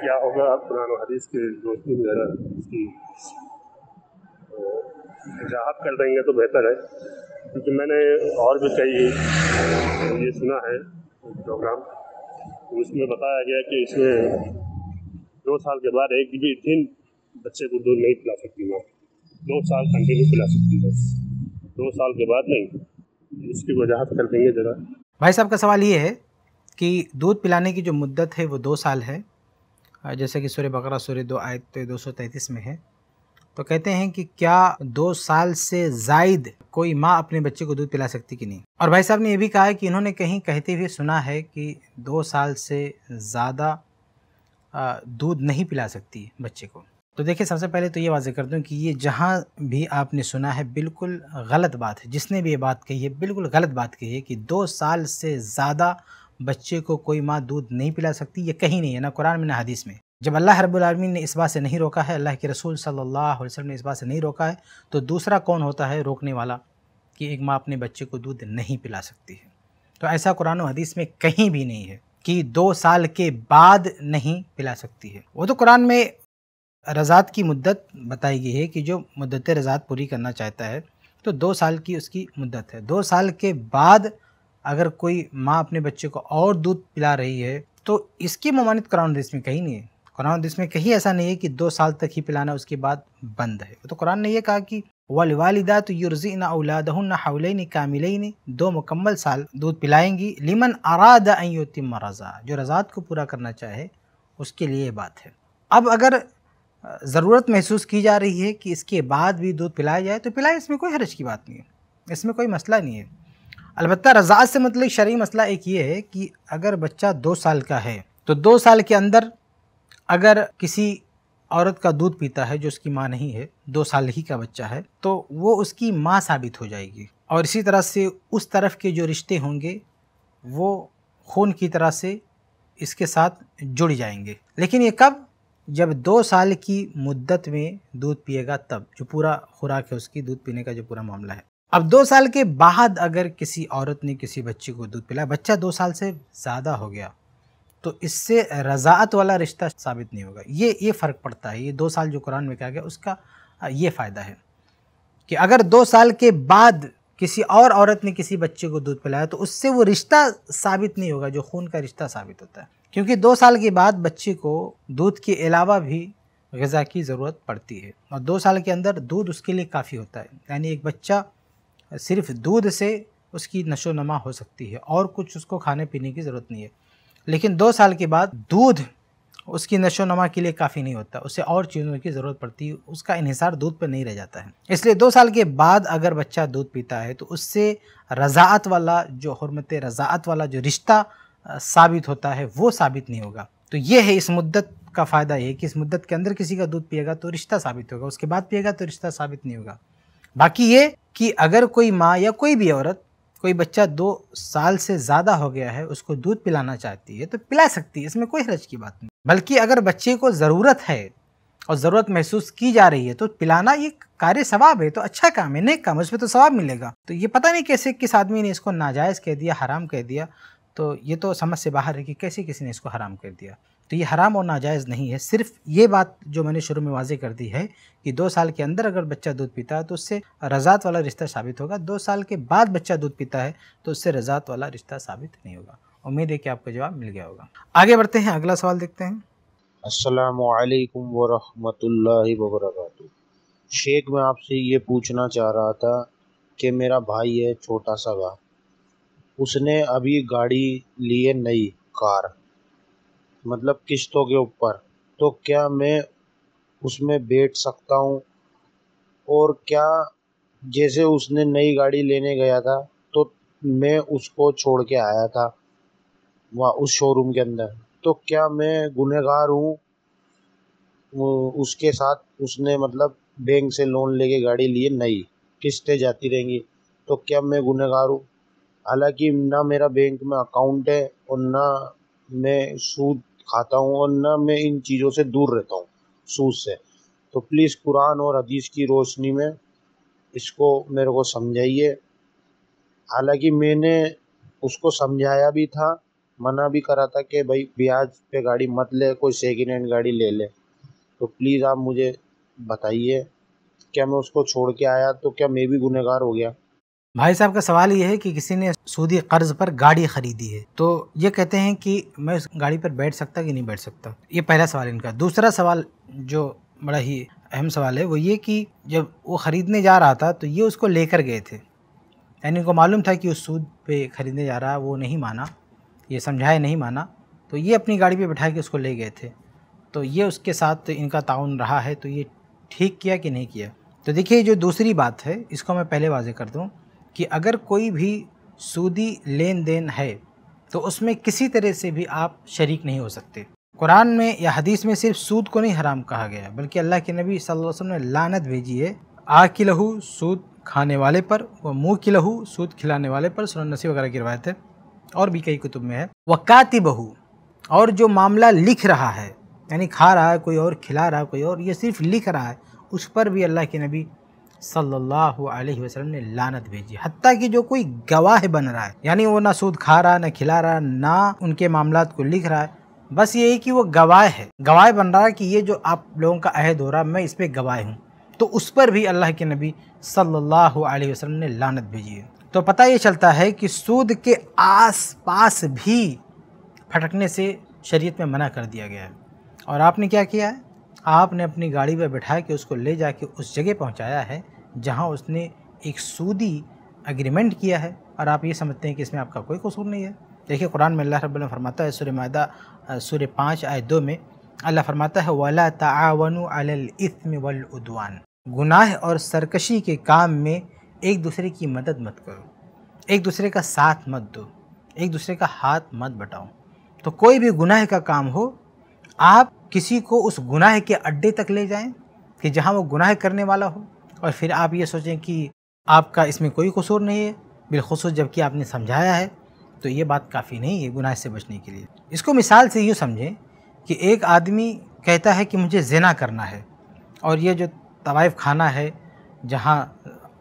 क्या होगा कुरान हदीस के रोशनी में ज़रा इसकी वजाहत कर देंगे तो बेहतर है क्योंकि मैंने और भी कई ये सुना है प्रोग्राम उसमें बताया गया कि इसमें दो साल के बाद एक भी दिन बच्चे को दूध नहीं पिला सकती माँ दो साल कंटिन्यू पिला सकती है दो साल के बाद नहीं इसकी वजाहत कर देंगे जरा भाई साहब का सवाल ये है कि दूध पिलाने की जो मुद्दत है वो दो साल है जैसे कि सूर्य बकरा सूर्य दो आयत दो सौ तैंतीस में है तो कहते हैं कि क्या दो साल से जायद कोई माँ अपने बच्चे को दूध पिला सकती कि नहीं और भाई साहब ने यह भी कहा है कि इन्होंने कहीं कहते हुए सुना है कि दो साल से ज़्यादा दूध नहीं पिला सकती बच्चे को तो देखिए सबसे पहले तो ये वाजे कर दूँ कि ये जहाँ भी आपने सुना है बिल्कुल गलत बात है जिसने भी ये बात कही है बिल्कुल गलत बात कही है कि दो साल से ज़्यादा बच्चे को कोई माँ दूध नहीं पिला सकती ये कहीं नहीं है ना कुरान में ना हदीस में जब अल्लाह रब्लमीन ने इस बात से नहीं रोका है अल्लाह के रसूल सल्लल्लाहु अलैहि वसल्लम ने इस बात से नहीं रोका है तो दूसरा कौन होता है रोकने वाला कि एक माँ अपने बच्चे को दूध नहीं पिला सकती है तो ऐसा कुरान हदीस में कहीं भी नहीं है कि दो साल के बाद नहीं पिला सकती है वो तो कुरान में रजात की मुद्दत बताई गई है कि जो मुद्दत रजात पूरी करना चाहता है तो दो साल की उसकी मुद्दत है दो साल के बाद अगर कोई माँ अपने बच्चे को और दूध पिला रही है तो इसकी ममानत कुरान देश में कहीं नहीं है कुरान देश में कहीं ऐसा नहीं है कि दो साल तक ही पिलाना उसके बाद बंद है तो कुरान ने यह कहा कि वलवालदा तो यर्ज़ीना औलादहन हौलिन कामिलिन दो मुकम्मल साल दूध पिलाएंगी लिमन आराद अयुतिम रज़ा जो रज़ात को पूरा करना चाहे उसके लिए ये बात है अब अगर ज़रूरत महसूस की जा रही है कि इसके बाद भी दूध पिलाया जाए तो पिलाए इसमें कोई हरज की बात नहीं है इसमें कोई मसला नहीं है अलबत् रजात से मतलब शर्य मसला एक ये है कि अगर बच्चा दो साल का है तो दो साल के अंदर अगर किसी औरत का दूध पीता है जो उसकी माँ नहीं है दो साल ही का बच्चा है तो वो उसकी माँ साबित हो जाएगी और इसी तरह से उस तरफ के जो रिश्ते होंगे वो खून की तरह से इसके साथ जुड़ जाएंगे लेकिन ये कब जब दो साल की मुद्दत में दूध पिएगा तब जो पूरा खुराक है उसकी दूध पीने का जो पूरा मामला है अब दो साल के बाद अगर किसी औरत ने किसी बच्चे को दूध पिलाया बच्चा दो साल से ज़्यादा हो गया तो इससे रज़ात वाला रिश्ता साबित नहीं होगा ये ये फ़र्क पड़ता है ये दो साल जो कुरान में कहा गया उसका ये फ़ायदा है कि अगर दो साल के बाद किसी और औरत ने किसी बच्चे को दूध पिलाया तो उससे वो रिश्ता साबित नहीं होगा जो खून का रिश्ता साबित होता है क्योंकि दो साल के बाद बच्चे को दूध के अलावा भी गज़ा की ज़रूरत पड़ती है और दो साल के अंदर दूध उसके लिए काफ़ी होता है यानी एक बच्चा सिर्फ दूध से उसकी नशो नमा हो सकती है और कुछ उसको खाने पीने की ज़रूरत नहीं है लेकिन दो साल के बाद दूध उसकी नशोनमा के लिए काफ़ी नहीं होता उसे और चीज़ों की ज़रूरत पड़ती है उसका इहिसार दूध पर नहीं रह जाता है इसलिए दो साल के बाद अगर बच्चा दूध पीता है तो उससे रज़ात वाला जो हरमत रज़ात वाला जो रिश्ता साबित होता है वो साबित नहीं होगा तो ये है इस मुद्दत का फ़ायदा ये कि इस मुद्दत के अंदर किसी का दूध पिएगा तो रिश्ता साबित होगा उसके बाद पिएगा तो रिश्ता साबित नहीं होगा बाकी ये कि अगर कोई माँ या कोई भी औरत कोई बच्चा दो साल से ज़्यादा हो गया है उसको दूध पिलाना चाहती है तो पिला सकती है इसमें कोई हरज की बात नहीं बल्कि अगर बच्चे को ज़रूरत है और ज़रूरत महसूस की जा रही है तो पिलाना ये कार्य सवाब है तो अच्छा काम है नेक काम है उसमें तो सवाब मिलेगा तो ये पता नहीं कैसे किस आदमी ने इसको नाजायज़ कह दिया हराम कह दिया तो ये तो समझ से बाहर है कि कैसे किसी ने इसको हराम कर दिया तो ये हराम और नाजायज़ नहीं है सिर्फ ये बात जो मैंने शुरू में वाजे कर दी है कि दो साल के अंदर अगर बच्चा दूध पीता है तो उससे रजात वाला रिश्ता साबित होगा दो साल के बाद बच्चा दूध पीता है तो उससे रजात वाला रिश्ता साबित नहीं होगा उम्मीद है कि आपको जवाब मिल गया होगा आगे बढ़ते हैं अगला सवाल देखते हैं असलकम वरहमल वबरक शेख मैं आपसे ये पूछना चाह रहा था कि मेरा भाई है छोटा सा उसने अभी गाड़ी लिए नई कार मतलब किश्तों के ऊपर तो क्या मैं उसमें बैठ सकता हूँ और क्या जैसे उसने नई गाड़ी लेने गया था तो मैं उसको छोड़ के आया था वहाँ उस शोरूम के अंदर तो क्या मैं गुनहगार हूँ उसके साथ उसने मतलब बैंक से लोन लेके गाड़ी लिए नई किस्तें जाती रहेंगी तो क्या मैं गुनहगार हूँ हालांकि ना मेरा बैंक में अकाउंट है और ना मैं सूद खाता हूँ और न मैं इन चीज़ों से दूर रहता हूँ सूज से तो प्लीज़ कुरान और हदीस की रोशनी में इसको मेरे को समझाइए हालांकि मैंने उसको समझाया भी था मना भी करा था कि भाई ब्याज पे गाड़ी मत ले कोई सेकेंड हैंड गाड़ी ले ले तो प्लीज़ आप मुझे बताइए क्या मैं उसको छोड़ के आया तो क्या मैं भी गुनहगार हो गया भाई साहब का सवाल ये है कि किसी ने सूदी कर्ज पर गाड़ी खरीदी है तो ये कहते हैं कि मैं उस गाड़ी पर बैठ सकता कि नहीं बैठ सकता ये पहला सवाल इनका दूसरा सवाल जो बड़ा ही अहम सवाल है वो ये कि जब वो ख़रीदने जा रहा था तो ये उसको लेकर गए थे यानी इनको मालूम था कि उस सूद पे ख़रीदने जा रहा वो नहीं माना ये समझाए नहीं माना तो ये अपनी गाड़ी पर बैठा के उसको ले गए थे तो ये उसके साथ इनका ताउन रहा है तो ये ठीक किया कि नहीं किया तो देखिए जो दूसरी बात है इसको मैं पहले वाजे कर दूँ कि अगर कोई भी सूदी लेन देन है तो उसमें किसी तरह से भी आप शरीक नहीं हो सकते कुरान में या हदीस में सिर्फ सूद को नहीं हराम कहा गया बल्कि अल्लाह के नबी वसल्लम ने लानत भेजी है आ की लहू सूद खाने वाले पर व मुँह की लहू सूद खिलाने वाले पर नसी वगैरह की रवायत है और भी कई कुतुब में है काती बहू और जो मामला लिख रहा है यानी खा रहा है कोई और खिला रहा है कोई और ये सिर्फ लिख रहा है उस पर भी अल्लाह के नबी सल्लल्लाहु अलैहि वसल्लम ने लानत भेजी हती कि जो कोई गवाह बन रहा है यानी वो ना सूद खा रहा ना खिला रहा ना उनके मामला को लिख रहा है बस यही कि वो गवाह है गवाह बन रहा है कि ये जो आप लोगों का अहद हो रहा है मैं इस पर गवाह हूँ तो उस पर भी अल्लाह के नबी सल्लल्लाहु अलैहि वसल्लम ने लानत भेजी है तो पता ये चलता है कि सूद के आस पास भी फटकने से शरीयत में मना कर दिया गया है और आपने क्या किया है आपने अपनी गाड़ी पर बैठा के उसको ले जाके उस जगह पहुंचाया है जहां उसने एक सूदी एग्रीमेंट किया है और आप ये समझते हैं कि इसमें आपका कोई कसूर नहीं है देखिए कुरान में अल्लाह रब्बुल फरमाता है सूर्य मादा सूर्य पाँच आय दो में अल्लाह फरमाता है वाला तावन अलस्म वलउदवान गुनाह और सरकशी के काम में एक दूसरे की मदद मत करो एक दूसरे का साथ मत दो एक दूसरे का हाथ मत बटाओ तो कोई भी गुनाह का काम हो आप किसी को उस गुनाह के अड्डे तक ले जाएं कि जहां वो गुनाह करने वाला हो और फिर आप ये सोचें कि आपका इसमें कोई कसूर नहीं है बिलखसूस जबकि आपने समझाया है तो ये बात काफ़ी नहीं है गुनाह से बचने के लिए इसको मिसाल से यूँ समझें कि एक आदमी कहता है कि मुझे जना करना है और ये जो तवाइफ खाना है जहाँ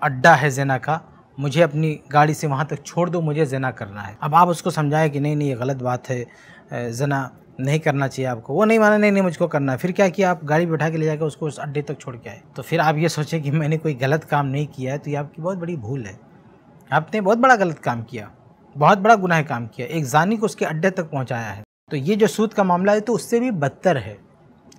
अड्डा है जना का मुझे अपनी गाड़ी से वहाँ तक छोड़ दो मुझे जना करना है अब आप उसको समझाएं कि नहीं नहीं ये गलत बात है जना नहीं करना चाहिए आपको वो नहीं माना नहीं नहीं मुझको करना है फिर क्या किया आप गाड़ी बैठा के ले जाकर उसको उस अड्डे तक छोड़ के आए तो फिर आप ये सोचें कि मैंने कोई गलत काम नहीं किया है तो ये आपकी बहुत बड़ी भूल है आपने बहुत बड़ा गलत काम किया बहुत बड़ा गुनाह काम किया एक जानी को उसके अड्डे तक पहुँचाया है तो ये जो सूद का मामला है तो उससे भी बदतर है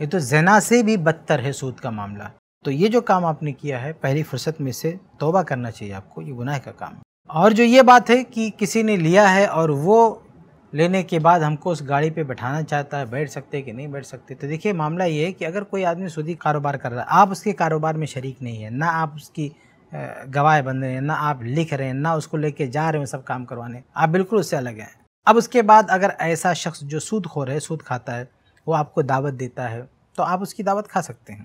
ये तो जना से भी बदतर है सूद का मामला तो ये जो काम आपने किया है पहली फुर्सत में से तोबा करना चाहिए आपको ये गुनाह का काम और जो ये बात है कि किसी ने लिया है और वो लेने के बाद हमको उस गाड़ी पे बैठाना चाहता है बैठ सकते कि नहीं बैठ सकते तो देखिए मामला ये है कि अगर कोई आदमी सूदी कारोबार कर रहा है आप उसके कारोबार में शरीक नहीं है ना आप उसकी गवाह बन रहे हैं ना आप लिख रहे हैं ना उसको लेके जा रहे हैं सब काम करवाने आप बिल्कुल उससे अलग हैं अब उसके बाद अगर ऐसा शख्स जो सूद खो है सूद खाता है वो आपको दावत देता है तो आप उसकी दावत खा सकते हैं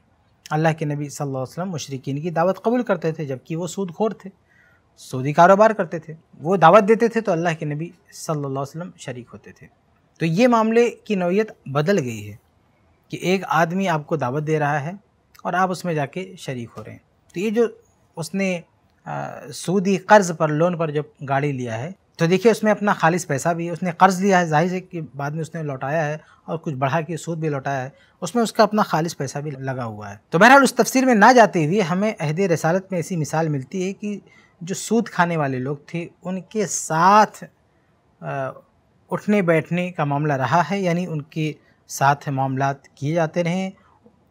अल्लाह के नबी सल्लल्लाहु अलैहि वसल्लम मुशरकिन की दावत कबूल करते थे जबकि वो सूद खोर थे सऊदी कारोबार करते थे वो दावत देते थे तो अल्लाह के नबी सल्लल्लाहु अलैहि वसल्लम शरीक होते थे तो ये मामले की नौीयत बदल गई है कि एक आदमी आपको दावत दे रहा है और आप उसमें जाके शरीक हो रहे हैं तो ये जो उसने सूदी कर्ज़ पर लोन पर जब गाड़ी लिया है तो देखिए उसमें अपना खालिश पैसा भी है उसने कर्ज़ लिया है जाहिर है कि बाद में उसने लौटाया है और कुछ बढ़ा के सूद भी लौटाया है उसमें उसका अपना खालिश पैसा भी लगा हुआ है तो बहरहाल उस तफसीर में ना जाते हुए हमें अहद रसालत में ऐसी मिसाल मिलती है कि जो सूद खाने वाले लोग थे उनके साथ उठने बैठने का मामला रहा है यानी उनके साथ मामला किए जाते रहे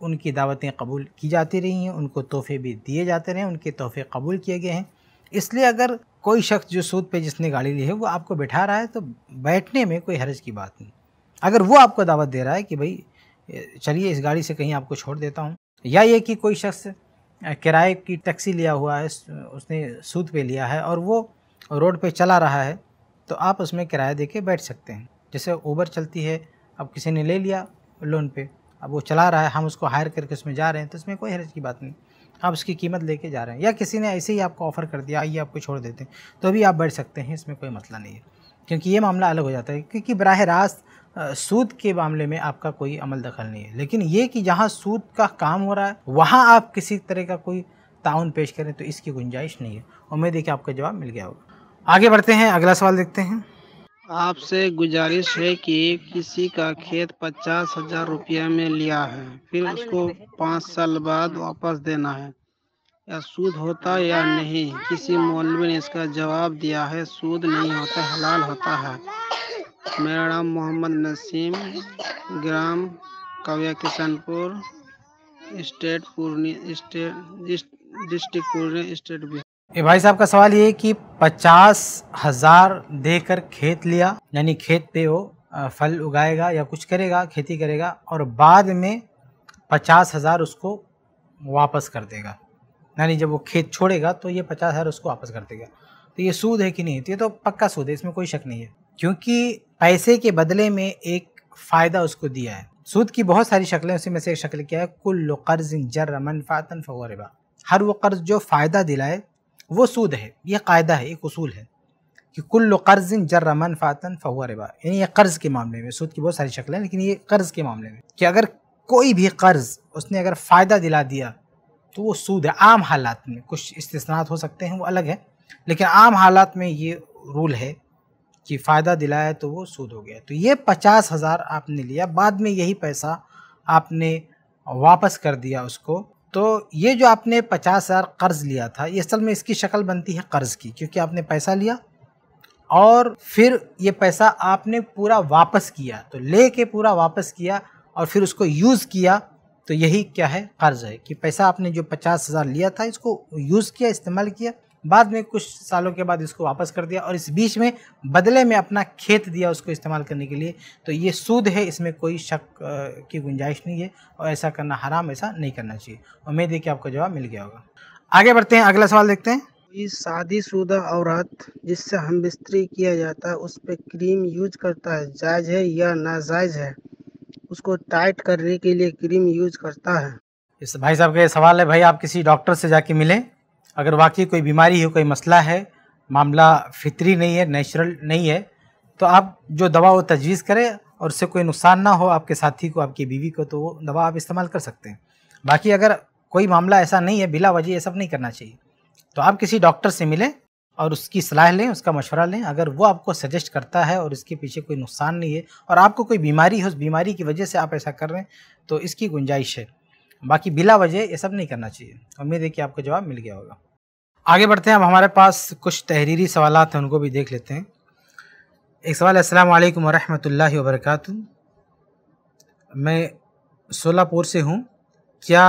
उनकी दावतें कबूल की जाती रही हैं उनको तोहफे भी दिए जाते रहे उनके तोहफे कबूल किए गए हैं इसलिए अगर कोई शख्स जो सूद पे जिसने गाड़ी ली है वो आपको बैठा रहा है तो बैठने में कोई हर्ज की बात नहीं अगर वो आपको दावत दे रहा है कि भाई चलिए इस गाड़ी से कहीं आपको छोड़ देता हूँ या ये कि कोई शख्स किराए की टैक्सी लिया हुआ है उसने सूद पे लिया है और वो रोड पे चला रहा है तो आप उसमें किराया दे के बैठ सकते हैं जैसे ऊबर चलती है अब किसी ने ले लिया लोन पे अब वो चला रहा है हम उसको हायर करके उसमें जा रहे हैं तो इसमें कोई हरज की बात नहीं आप उसकी कीमत लेके जा रहे हैं या किसी ने ऐसे ही आपको ऑफ़र कर दिया आइए आपको छोड़ देते हैं तो भी आप बैठ सकते हैं इसमें कोई मसला नहीं है क्योंकि ये मामला अलग हो जाता है क्योंकि बरह रास्त सूद के मामले में आपका कोई अमल दखल नहीं है लेकिन ये कि जहाँ सूद का काम हो रहा है वहाँ आप किसी तरह का कोई ताउन पेश करें तो इसकी गुंजाइश नहीं है उम्मीद है कि आपका जवाब मिल गया होगा आगे बढ़ते हैं अगला सवाल देखते हैं आपसे गुजारिश है कि किसी का खेत पचास हजार रुपया में लिया है फिर उसको पाँच साल बाद वापस देना है या सूद होता या नहीं किसी मौलवी ने इसका जवाब दिया है सूद नहीं होता हलाल होता है मेरा नाम मोहम्मद नसीम ग्राम Kaviya Kishanpur state Purnia state district Purnia state Bihar भाई साहब का सवाल ये कि पचास हजार देकर खेत लिया यानी खेत पे वो फल उगाएगा या कुछ करेगा खेती करेगा और बाद में पचास हजार उसको वापस कर देगा यानी जब वो खेत छोड़ेगा तो ये पचास हजार उसको वापस कर देगा तो ये सूद है कि नहीं तो ये तो पक्का सूद है इसमें कोई शक नहीं है क्योंकि पैसे के बदले में एक फ़ायदा उसको दिया है सूद की बहुत सारी शक्लें उसी में से एक शक्ल क्या है कुल कर्ज जर मनफातन फ़ोरबा हर वो कर्ज जो फ़ायदा दिलाए वो सूद है यह कायदा है एक उसूल है कि कुल कर्ज जर मनफातन फ़ोरबा यानी ये कर्ज़ के मामले में सूद की बहुत सारी शक्लें लेकिन ये कर्ज़ के मामले में कि अगर कोई भी कर्ज़ उसने अगर फ़ायदा दिला दिया तो वो सूद है आम हालात में कुछ इस्तेसनात हो सकते हैं वो अलग है लेकिन आम हालात में ये रूल है कि फ़ायदा दिलाया तो वो सूद हो गया तो ये पचास हज़ार आपने लिया बाद में यही पैसा आपने वापस कर दिया उसको तो ये जो आपने पचास हज़ार कर्ज़ लिया था ये असल में इसकी शक्ल बनती है कर्ज़ की क्योंकि आपने पैसा लिया और फिर ये पैसा आपने पूरा वापस किया तो ले के पूरा वापस किया और फिर उसको यूज़ किया तो यही क्या है कर्ज़ है कि पैसा आपने जो पचास हज़ार लिया था इसको यूज़ किया इस्तेमाल किया बाद में कुछ सालों के बाद इसको वापस कर दिया और इस बीच में बदले में अपना खेत दिया उसको इस्तेमाल करने के लिए तो ये सूद है इसमें कोई शक की गुंजाइश नहीं है और ऐसा करना हराम ऐसा नहीं करना चाहिए उम्मीद है कि आपको जवाब मिल गया होगा आगे बढ़ते हैं अगला सवाल देखते हैं शादी शुदा औरत जिससे हम बिस्तरी किया जाता है उस पर क्रीम यूज करता है जायज़ है या नाजायज़ है उसको टाइट करने के लिए क्रीम यूज करता है इस भाई साहब का ये सवाल है भाई आप किसी डॉक्टर से जाके मिले अगर वाकई कोई बीमारी है कोई मसला है मामला फितरी नहीं है नेचुरल नहीं है तो आप जो दवा वो तजवीज़ करें और उससे कोई नुकसान ना हो आपके साथी को आपकी बीवी को तो वो दवा आप इस्तेमाल कर सकते हैं बाकी अगर कोई मामला ऐसा नहीं है बिला वजह ये सब नहीं करना चाहिए तो आप किसी डॉक्टर से मिलें और उसकी सलाह लें उसका मशवरा लें अगर वो आपको सजेस्ट करता है और इसके पीछे कोई नुकसान नहीं है और आपको कोई बीमारी है उस बीमारी की वजह से आप ऐसा कर रहे हैं तो इसकी गुंजाइश है बाकी बिला वजह ये सब नहीं करना चाहिए उम्मीद है कि आपको जवाब मिल गया होगा आगे बढ़ते हैं अब हमारे पास कुछ तहरीरी सवाल हैं उनको भी देख लेते हैं एक सवाल अस्सलाम वालेकुम वरहमतुल्लाहि वबरकत मैं सोलापुर से हूँ क्या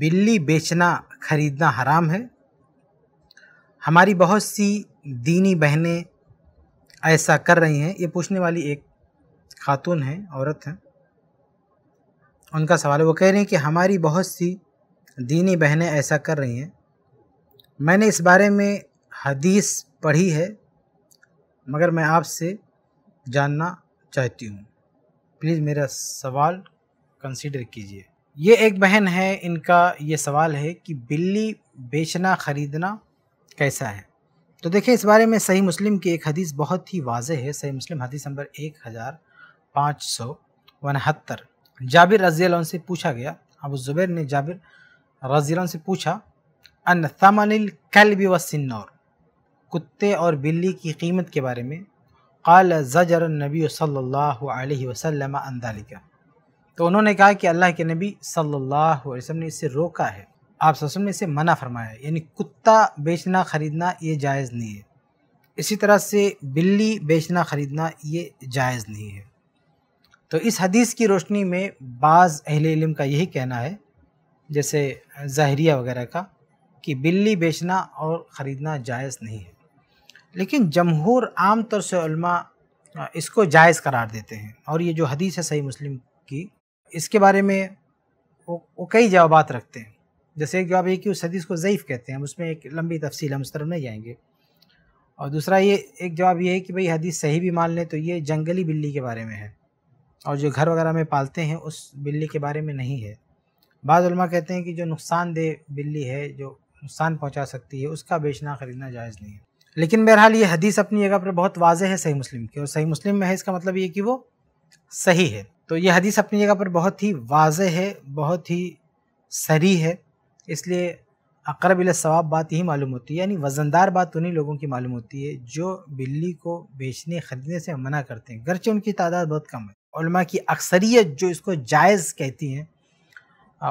बिल्ली बेचना ख़रीदना हराम है हमारी बहुत सी दीनी बहनें ऐसा कर रही हैं ये पूछने वाली एक खातून है औरत हैं उनका सवाल है वो कह रही हैं कि हमारी बहुत सी दीनी बहनें ऐसा कर रही हैं मैंने इस बारे में हदीस पढ़ी है मगर मैं आपसे जानना चाहती हूँ प्लीज़ मेरा सवाल कंसीडर कीजिए ये एक बहन है इनका ये सवाल है कि बिल्ली बेचना ख़रीदना कैसा है तो देखिए इस बारे में सही मुस्लिम की एक हदीस बहुत ही वाज है सही मुस्लिम हदीस नंबर एक हज़ार पाँच सौ उनहत्तर जाबिर रजी से पूछा गया अब ज़ुबैर ने जाबिर रजी से पूछा अन तमनिल कलबी व सिन्नौर कुत्ते और बिल्ली की कीमत के बारे में कल जजर नबी सल्लल्लाहु वसलम अंदालिका तो उन्होंने कहा कि अल्लाह के नबी सल्लल्लाहु अलैहि वसल्लम ने इसे रोका है आप ससम ने इसे मना फरमाया है यानी कुत्ता बेचना ख़रीदना ये जायज़ नहीं है इसी तरह से बिल्ली बेचना ख़रीदना ये जायज़ नहीं है तो इस हदीस की रोशनी में बाज़ अहल इलम का यही कहना है जैसे जहरिया वगैरह का कि बिल्ली बेचना और ख़रीदना जायज़ नहीं है लेकिन जमहूर आम तौर से इसको जायज़ करार देते हैं और ये जो हदीस है सही मुस्लिम की इसके बारे में वो, वो कई जवाब रखते हैं जैसे एक जवाब ये कि उस हदीस को ज़यीफ़ कहते हैं हम उसमें एक लंबी तफसील हम उस तरफ नहीं जाएंगे और दूसरा ये एक जवाब ये है कि भाई हदीस सही भी मान लें तो ये जंगली बिल्ली के बारे में है और जो घर वगैरह में पालते हैं उस बिल्ली के बारे में नहीं है बाज़ा कहते हैं कि जो नुकसानदेह बिल्ली है जो नुकसान पहुंचा सकती है उसका बेचना ख़रीदना जायज़ नहीं है लेकिन बहरहाल ये हदीस अपनी जगह पर बहुत वाजह है सही मुस्लिम की और सही मुस्लिम में है इसका मतलब ये कि वो सही है तो ये हदीस अपनी जगह पर बहुत ही वाज है बहुत ही सरी है इसलिए अकरब सवाब बात यही मालूम होती है यानी वज़नदार बात उन्हीं लोगों की मालूम होती है जो बिल्ली को बेचने ख़रीदने से मना करते हैं गरचे उनकी तादाद बहुत कम है की अक्सरियत जो इसको जायज़ कहती हैं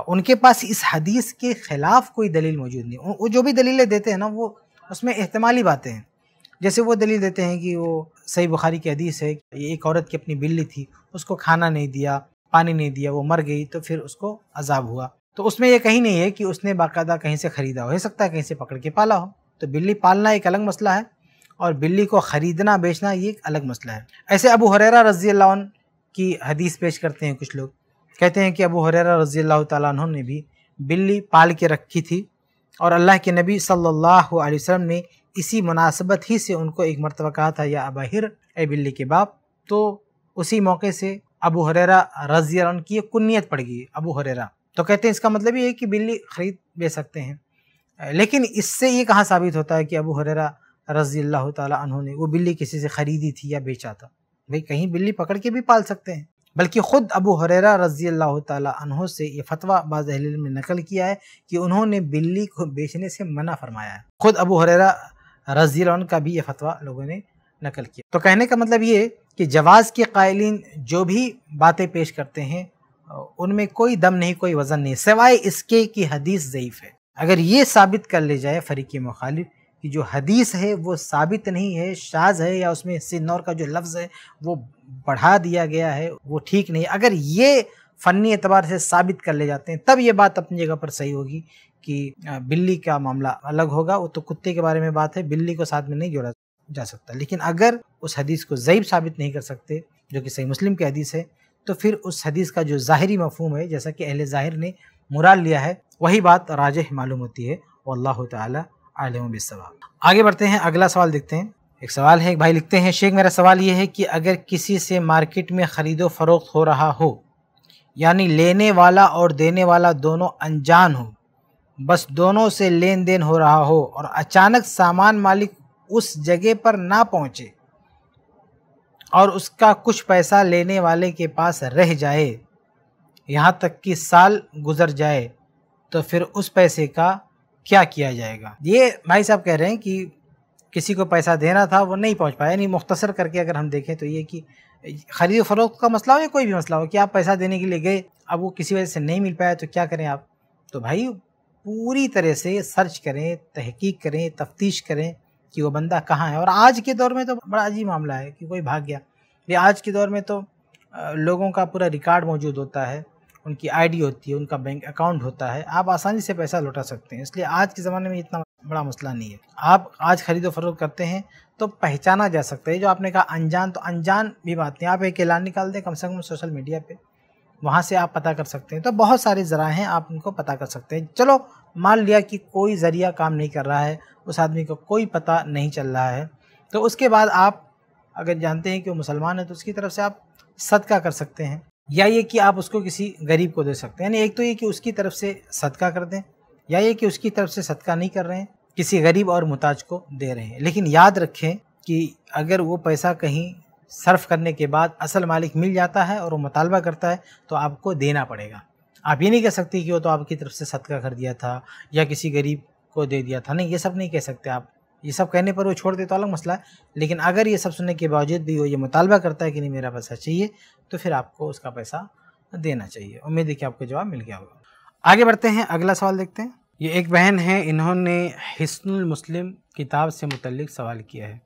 उनके पास इस हदीस के ख़िलाफ़ कोई दलील मौजूद नहीं वो जो भी दलीलें देते हैं ना वो उसमें अहतमाली बातें हैं जैसे वो दलील देते हैं कि वो सही बुखारी की हदीस है ये एक औरत की अपनी बिल्ली थी उसको खाना नहीं दिया पानी नहीं दिया वो मर गई तो फिर उसको अजाब हुआ तो उसमें यह कहीं नहीं है कि उसने बाकायदा कहीं से ख़रीदा हो सकता है कहीं से पकड़ के पाला हो तो बिल्ली पालना एक अलग मसला है और बिल्ली को ख़रीदना बेचना ये एक अलग मसला है ऐसे अबू हरेरा रजी की हदीस पेश करते हैं कुछ लोग कहते हैं कि अबू हरेरा रजी अल्लाह तु ने भी बिल्ली पाल के रखी थी और अल्लाह के नबी सल्लल्लाहु अलैहि वसल्लम ने इसी मुनासबत ही से उनको एक मरतबा कहा था या अबाहिर ए बिल्ली के बाप तो उसी मौके से अबू हरेरा रजी की कुन्नीत पड़ गई अबू हरेरा तो कहते हैं इसका मतलब ये है कि बिल्ली खरीद बेच सकते हैं लेकिन इससे ये कहाँ साबित होता है कि अबू हरेरा रजी अल्लाह तु ने वो बिल्ली किसी से ख़रीदी थी या बेचा था भाई कहीं बिल्ली पकड़ के भी पाल सकते हैं बल्कि खुद अबू हरेरा रजी अल्लाह तहों से ये फतवा बाज में नकल किया है कि उन्होंने बिल्ली को बेचने से मना फरमाया है खुद अबू हरेरा रजी का भी ये फतवा लोगों ने नकल किया तो कहने का मतलब ये कि जवाज़ के कायलिन जो भी बातें पेश करते हैं उनमें कोई दम नहीं कोई वज़न नहीं सिवाय इसके कि हदीस ज़यीफ़ है अगर ये साबित कर ले जाए फरीक मुखालिफ कि जो हदीस है वो साबित नहीं है शाज है या उसमें सिन्नौर का जो लफ्ज़ है वो बढ़ा दिया गया है वो ठीक नहीं अगर ये फ़नी एतबार से साबित कर ले जाते हैं तब ये बात अपनी जगह पर सही होगी कि बिल्ली का मामला अलग होगा वो तो कुत्ते के बारे में बात है बिल्ली को साथ में नहीं जोड़ा जा सकता लेकिन अगर उस हदीस को ज़ैब साबित नहीं कर सकते जो कि सही मुस्लिम की हदीस है तो फिर उस हदीस का जो ज़ाहरी मफहम है जैसा कि अहले ज़ाहिर ने मुराल लिया है वही बात राजह मालूम होती है अल्लाह ताली आलम बेसवाब आगे बढ़ते हैं अगला सवाल देखते हैं एक सवाल है एक भाई लिखते हैं शेख मेरा सवाल ये है कि अगर किसी से मार्केट में ख़रीदो फरोख्त हो रहा हो यानी लेने वाला और देने वाला दोनों अनजान हो बस दोनों से लेन देन हो रहा हो और अचानक सामान मालिक उस जगह पर ना पहुँचे और उसका कुछ पैसा लेने वाले के पास रह जाए यहाँ तक कि साल गुजर जाए तो फिर उस पैसे का क्या किया जाएगा ये भाई साहब कह रहे हैं कि किसी को पैसा देना था वो नहीं पहुंच पाया यानी मुख्तसर करके अगर हम देखें तो ये कि खरीद फरोख्त का मसला हो या कोई भी मसला हो कि आप पैसा देने के लिए गए अब वो किसी वजह से नहीं मिल पाया तो क्या करें आप तो भाई पूरी तरह से सर्च करें तहकीक करें तफ्तीश करें कि वो बंदा कहाँ है और आज के दौर में तो बड़ा अजीब मामला है कि कोई भाग गया ये आज के दौर में तो लोगों का पूरा रिकॉर्ड मौजूद होता है उनकी आईडी होती है उनका बैंक अकाउंट होता है आप आसानी से पैसा लौटा सकते हैं इसलिए आज के ज़माने में इतना बड़ा मसला नहीं है आप आज खरीदो फरोख करते हैं तो पहचाना जा सकता है जो आपने कहा अनजान तो अनजान भी बात नहीं आप एक ऐलान निकाल दें कम से कम सोशल मीडिया पर वहाँ से आप पता कर सकते हैं तो बहुत सारे ज़रा हैं आप उनको पता कर सकते हैं चलो मान लिया कि कोई ज़रिया काम नहीं कर रहा है उस आदमी को कोई पता नहीं चल रहा है तो उसके बाद आप अगर जानते हैं कि वो मुसलमान है तो उसकी तरफ से आप सदका कर सकते हैं या ये कि आप उसको किसी गरीब को दे सकते हैं यानी एक तो ये कि उसकी तरफ से सदका कर दें या ये कि उसकी तरफ से सदका नहीं कर रहे हैं किसी गरीब और मोहताज को दे रहे हैं लेकिन याद रखें कि अगर वो पैसा कहीं सर्फ करने के बाद असल मालिक मिल जाता है और वो मुतालबा करता है तो आपको देना पड़ेगा आप ये नहीं कह सकते कि वो तो आपकी तरफ से सदका कर दिया था या किसी गरीब को दे दिया था नहीं ये सब नहीं कह सकते आप ये सब कहने पर वो छोड़ दे तो अलग मसला है लेकिन अगर ये सब सुनने के बावजूद भी वो ये मुतालबा करता है कि नहीं मेरा पैसा चाहिए तो फिर आपको उसका पैसा देना चाहिए उम्मीद है कि आपको जवाब मिल गया होगा आगे बढ़ते हैं अगला सवाल देखते हैं ये एक बहन है इन्होंने हिस्नुल मुस्लिम किताब से मुतलिक सवाल किया है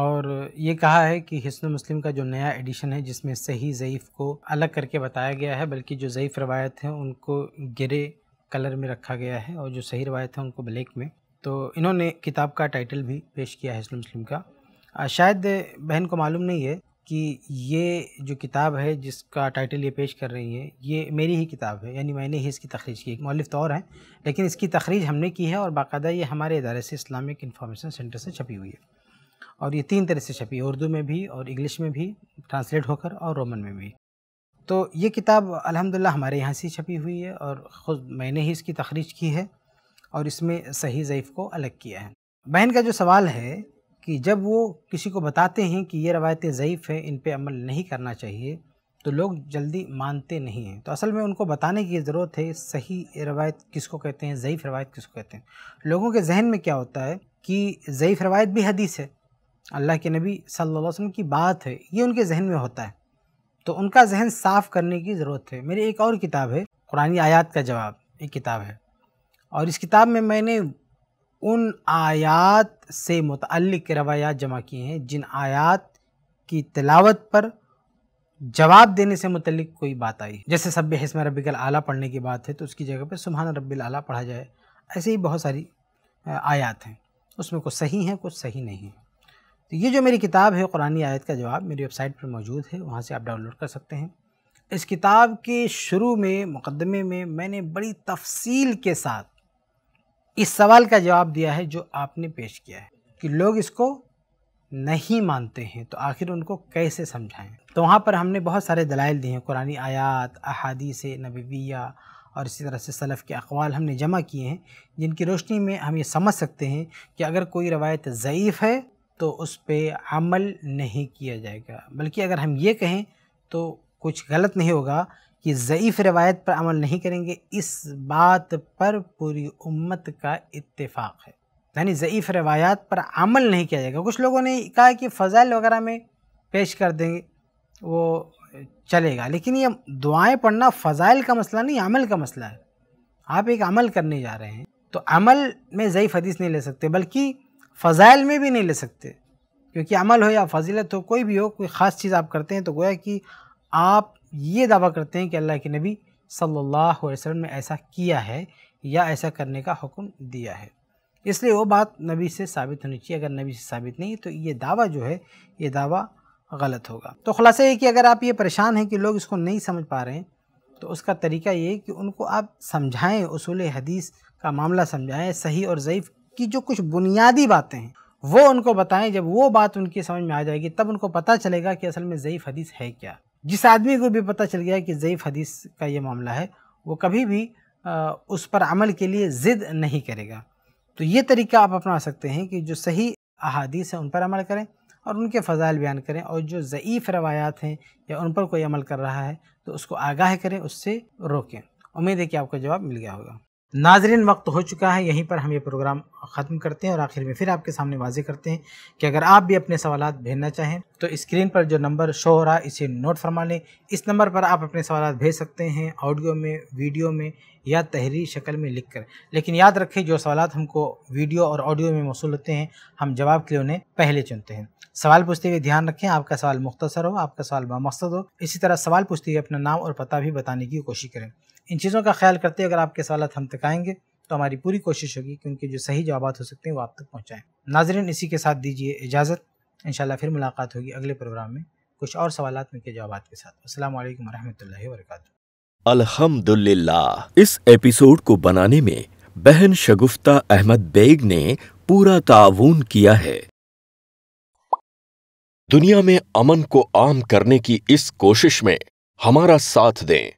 और ये कहा है कि हिस्न मुस्लिम का जो नया एडिशन है जिसमें सही ज़यीफ़ को अलग करके बताया गया है बल्कि जो ज़यीफ़ रवायत हैं उनको गिरे कलर में रखा गया है और जो सही रवायत हैं उनको ब्लैक में तो इन्होंने किताब का टाइटल भी पेश किया है इसलिम मुस्लिम का शायद बहन को मालूम नहीं है कि ये जो किताब है जिसका टाइटल ये पेश कर रही है ये मेरी ही किताब है यानी मैंने ही इसकी तखरीज की एक तो है लेकिन इसकी तखरीज हमने की है और बाकायदा ये हमारे इदारे से इस्लामिक इन्फॉर्मेशन सेंटर से छपी हुई है और ये तीन तरह से छपी है उर्दू में भी और इंग्लिश में भी ट्रांसलेट होकर और रोमन में भी तो ये किताब अलहमदिल्ला हमारे यहाँ से छपी हुई है और ख़ुद मैंने ही इसकी तखरीज की है और इसमें सही ज़ैफ़ को अलग किया है बहन का जो सवाल है कि जब वो किसी को बताते हैं कि ये रवायतें ज़ैफ़ हैं इन पर अमल नहीं करना चाहिए तो लोग जल्दी मानते नहीं हैं तो असल में उनको बताने की ज़रूरत है सही रवायत किसको कहते हैं ज़ैफ़ रवायत किसको कहते हैं लोगों के जहन में क्या होता है कि ज़ैफ़ रवायत भी हदीस है अल्लाह के नबी सल्लल्लाहु अलैहि वसल्लम की बात है ये उनके जहन में होता है तो उनका जहन साफ़ करने की ज़रूरत है मेरी एक और किताब है कुरानी आयात का जवाब एक किताब है और इस किताब में मैंने उन आयात से मुतलक रवायात जमा किए हैं जिन आयात की तलावत पर जवाब देने से मतलब कोई बात आई जैसे सभ्य हिसम रबिकल आला पढ़ने की बात है तो उसकी जगह पर सुबहान रबी आला पढ़ा जाए ऐसे ही बहुत सारी आयात हैं उसमें कुछ सही हैं कुछ सही नहीं है तो ये जो मेरी किताब है कुरानी आयत का जवाब मेरी वेबसाइट पर मौजूद है वहाँ से आप डाउनलोड कर सकते हैं इस किताब के शुरू में मुकदमे में मैंने बड़ी तफसील के साथ इस सवाल का जवाब दिया है जो आपने पेश किया है कि लोग इसको नहीं मानते हैं तो आखिर उनको कैसे समझाएं तो वहाँ पर हमने बहुत सारे दलाइल दिए हैं कुरानी आयात अहादीस नबीविया और इसी तरह से सलफ़ के अकवाल हमने जमा किए हैं जिनकी रोशनी में हम ये समझ सकते हैं कि अगर कोई रवायत ज़यीफ़ है तो उस पर अमल नहीं किया जाएगा बल्कि अगर हम ये कहें तो कुछ गलत नहीं होगा कि ज़यीफ़ रवायत पर अमल नहीं करेंगे इस बात पर पूरी उम्मत का इत्तेफाक है यानी ज़यीफ़ रवायात पर अमल नहीं किया जाएगा कुछ लोगों ने कहा कि फ़जाइल वगैरह में पेश कर देंगे वो चलेगा लेकिन ये दुआएं पढ़ना फ़जाइल का मसला नहीं अमल का मसला है आप एक अमल करने जा रहे हैं तो अमल में ज़यीफ़ हदीस नहीं ले सकते बल्कि फ़जाइल में भी नहीं ले सकते क्योंकि अमल हो या फजीलत हो कोई भी हो कोई ख़ास चीज़ आप करते हैं तो गोया कि आप ये दावा करते हैं कि अल्लाह के नबी सल्लल्लाहु अलैहि वसल्लम ने ऐसा किया है या ऐसा करने का हुक्म दिया है इसलिए वो बात नबी से साबित होनी चाहिए अगर नबी से साबित नहीं तो ये दावा जो है ये दावा गलत होगा तो खुलासा ये कि अगर आप ये परेशान हैं कि लोग इसको नहीं समझ पा रहे हैं तो उसका तरीका ये कि उनको आप समझाएँ उसूल हदीस का मामला समझाएँ सही और ज़यीफ़ की जो कुछ बुनियादी बातें हैं वो उनको बताएं जब वो बात उनकी समझ में आ जाएगी तब उनको पता चलेगा कि असल में ज़यीफ़ हदीस है क्या जिस आदमी को भी पता चल गया कि ज़ैफ़ हदीस का ये मामला है वो कभी भी उस पर अमल के लिए ज़िद नहीं करेगा तो ये तरीका आप अपना सकते हैं कि जो सही अहादीस हैं उन पर अमल करें और उनके फ़जाइल बयान करें और जो ज़ईफ़ रवायात हैं या उन पर कोई अमल कर रहा है तो उसको आगाह करें उससे रोकें उम्मीद है कि आपका जवाब मिल गया होगा नाजरीन वक्त हो चुका है यहीं पर हम ये प्रोग्राम ख़त्म करते हैं और आखिर में फिर आपके सामने वाजे करते हैं कि अगर आप भी अपने सवाल भेजना चाहें तो स्क्रीन पर जो नंबर शो हो रहा है इसे नोट फरमा लें इस नंबर पर आप अपने सवाल भेज सकते हैं ऑडियो में वीडियो में या तहरीर शक्ल में लिख कर लेकिन याद रखें जो सवाल हमको वीडियो और ऑडियो में मौसू होते हैं हम जवाब के लिए उन्हें पहले चुनते हैं सवाल पूछते हुए ध्यान रखें आपका सवाल मुख्तसर हो आपका सवाल बामकसद हो इसी तरह सवाल पूछते हुए अपना नाम और पता भी बताने की कोशिश करें इन चीज़ों का ख्याल करते अगर आपके सवाल हम तक आएंगे तो हमारी पूरी कोशिश होगी कि उनके जो सही जवाब हो सकते हैं वो आप तक पहुँचाएँ नाजरन इसी के साथ दीजिए इजाज़त इन फिर मुलाकात होगी अगले प्रोग्राम में कुछ और सवाल उनके जवाब के साथ असल वरहमल वरक अल्हम्दुलिल्लाह इस एपिसोड को बनाने में बहन शगुफ्ता अहमद बेग ने पूरा ताउन किया है दुनिया में अमन को आम करने की इस कोशिश में हमारा साथ दें